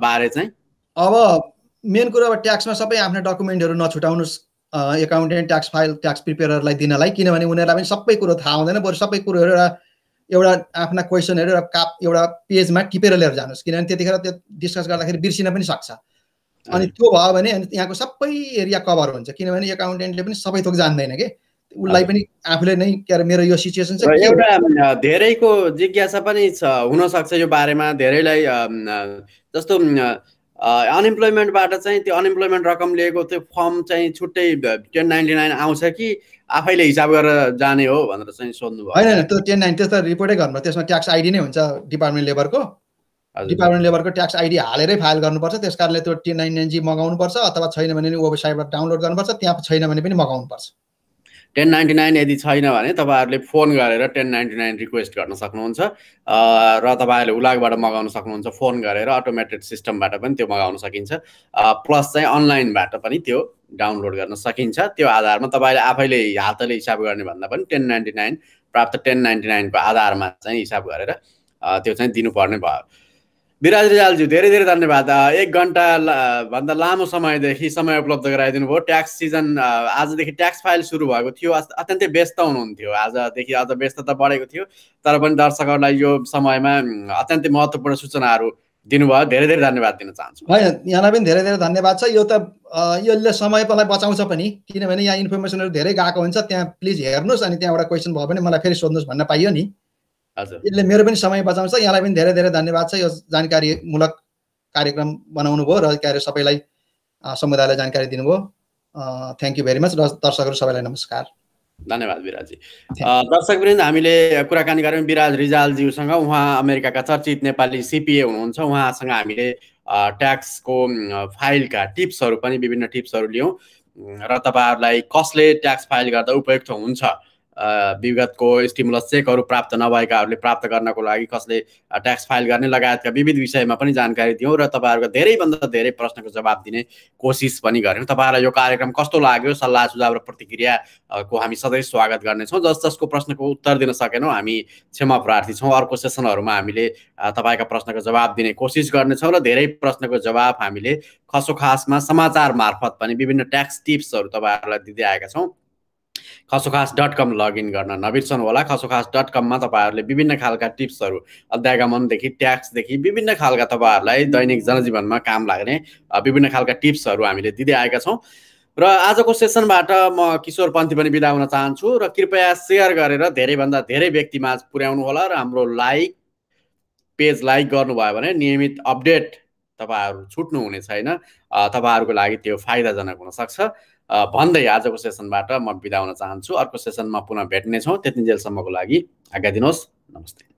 बारे चाहिँ अब मेन कुरो अब ट्याक्समा सबै आफ्नो डकुमेन्टहरू नछुटाउनुहोस् एकाउन्टेन्ट ट्याक्स फाइल ट्याक्स प्रिपेयरहरूलाई दिनलाई किनभने उनीहरूलाई पनि सबै कुरो थाहा हुँदैन बरु सबै कुरोहरू एउटा एउटा आफ्ना क्वेसनहरू एउटा काप एउटा पेजमा टिपेर लिएर जानुहोस् किनभने त्यतिखेर त्यो डिस्कस गर्दाखेरि बिर्सिन पनि सक्छ अनि त्यो भयो भने अनि यहाँको सबै एरिया कभर हुन्छ किनभने एकाउन्टेन्टले पनि सबै थोक जान्दैन कि उसलाई पनि आफूले नै के अरे मेरो यो सिचुएसन छ एउटा धेरैको जिज्ञासा पनि छ हुनसक्छ यो बारेमा धेरैलाई जस्तो अनइम्प्लोइमेन्टबाट चाहिँ त्यो अनइम्प्लोइमेन्ट रकम लिएको त्यो फर्म चाहिँ छुट्टै टेन नाइन्टी नाइन आउँछ कि आफैले हिसाब गरेर जाने हो भनेर चाहिँ सोध्नु भयो होइन त्यो टेन नाइन त्यस्तो रिपोर्टै गर्नु त्यसमा ट्याक्स आइडी नै हुन्छ डिपार्टमेन्ट लेबरको डिपार्टमेन्ट लेबरको ट्याक्स आइडी हालेरै फाइल गर्नुपर्छ त्यस कारणले त्यो टेन नाइन नाइन जी मगाउनुपर्छ अथवा छैन भने पनि वेबसाइटबाट डाउनलोड गर्नुपर्छ त्यहाँ छैन भने पनि मगाउनुपर्छ टेन नाइन्टी नाइन यदि छैन भने तपाईँहरूले फोन गरेर टेन नाइन्टी नाइन रिक्वेस्ट गर्न सक्नुहुन्छ र तपाईँहरूले उलागबाट मगाउन सक्नुहुन्छ फोन गरेर अटोमेटेड सिस्टमबाट पनि त्यो मगाउन सकिन्छ प्लस चाहिँ अनलाइनबाट पनि त्यो डाउनलोड गर्न सकिन्छ त्यो आधारमा तपाईँले आफैले हातले हिसाब गर्ने भन्दा पनि टेन नाइन्टी नाइन प्राप्त टेन नाइन्टी नाइनको आधारमा चाहिँ हिसाब गरेर त्यो चाहिँ दिनुपर्ने भयो विराज रिजालज्यू धेरै धेरै धन्यवाद एक घन्टा भन्दा लामो समयदेखि समय उपलब्ध गराइदिनु भयो ट्याक्स सिजन आजदेखि ट्याक्स फाइल सुरु भएको थियो अत्यन्तै व्यस्त हुनुहुन्थ्यो आजदेखि अझ व्यस्त त बढेको थियो तर पनि दर्शकहरूलाई यो समयमा अत्यन्तै महत्त्वपूर्ण सूचनाहरू दिनुभयो धेरै धेरै धन्यवाद दिन चाहन्छु होइन यहाँलाई पनि धेरै धेरै धन्यवाद छ यो त यसले समय मलाई बचाउँछ पनि किनभने यहाँ इन्फर्मेसनहरू धेरै गएको हुन्छ त्यहाँ प्लिज हेर्नुहोस् अनि त्यहाँबाट क्वेसन भयो भने मलाई फेरि सोध्नुहोस् भन्न पाइयो नि हजुर यसले मेरो पनि समय बचाउँछ यहाँलाई पनि धेरै धेरै धन्यवाद छ यो जानकारीमूलक कार्यक्रम बनाउनु भयो र कार्य सबैलाई समुदायलाई जानकारी दिनुभयो थ्याङ्क यू भेरी मच र दर्शकहरू सबैलाई नमस्कार धन्यवाद विराजी दर्शक वृन्द हामीले कुराकानी गऱ्यौँ विराज रिजालज्यूसँग उहाँ अमेरिकाका चर्चित नेपाली सिपिए हुनुहुन्छ उहाँसँग हामीले ट्याक्सको फाइलका टिप्सहरू पनि विभिन्न टिप्सहरू लियौँ र तपाईँहरूलाई कसले ट्याक्स फाइल गर्दा उपयुक्त हुन्छ विगतको स्टिमुलस चेकहरू प्राप्त नभएकाहरूले प्राप्त गर्नको लागि कसले ट्याक्स फाइल गर्ने लगायतका विविध विषयमा पनि जानकारी दियौँ र तपाईँहरूको धेरैभन्दा धेरै प्रश्नको जवाब दिने कोसिस पनि गऱ्यौँ तपाईँहरूलाई यो कार्यक्रम कस्तो लाग्यो सल्लाह सुझाव र प्रतिक्रियाको हामी सधैँ स्वागत गर्नेछौँ जस जसको प्रश्नको उत्तर दिन सकेनौँ हामी क्षमा प्रार्थी छौँ अर्को सेसनहरूमा हामीले तपाईँका प्रश्नको जवाब दिने कोसिस गर्नेछौँ र धेरै प्रश्नको जवाब हामीले खसो खासमा समाचार मार्फत पनि विभिन्न ट्याक्स टिप्सहरू तपाईँहरूलाई दिँदै आएका छौँ खसोखास डट कम लगइन गर्न होला खसोखास डट कममा तपाईँहरूले विभिन्न खालका टिप्सहरू अध्यागमनदेखि ट्याक्सदेखि विभिन्न खालका तपाईँहरूलाई दैनिक जनजीवनमा काम लाग्ने विभिन्न खालका टिप्सहरू हामीले दिँदै आएका छौँ र आजको सेसनबाट म किशोर पन्थी पनि बिदा हुन चाहन्छु र कृपया सेयर गरेर धेरैभन्दा धेरै व्यक्तिमाझ पुर्याउनु होला र हाम्रो लाइक पेज लाइक गर्नुभयो भने नियमित अपडेट तपाईँहरू हुने छैन तपाईँहरूको लागि त्यो फाइदाजनक हुनसक्छ भन्दै आजको सेसनबाट म बिदा हुन चाहन्छु अर्को सेसनमा पुनः भेट्नेछौँ त्यति जेलसम्मको लागि आज्ञा दिनुहोस् नमस्ते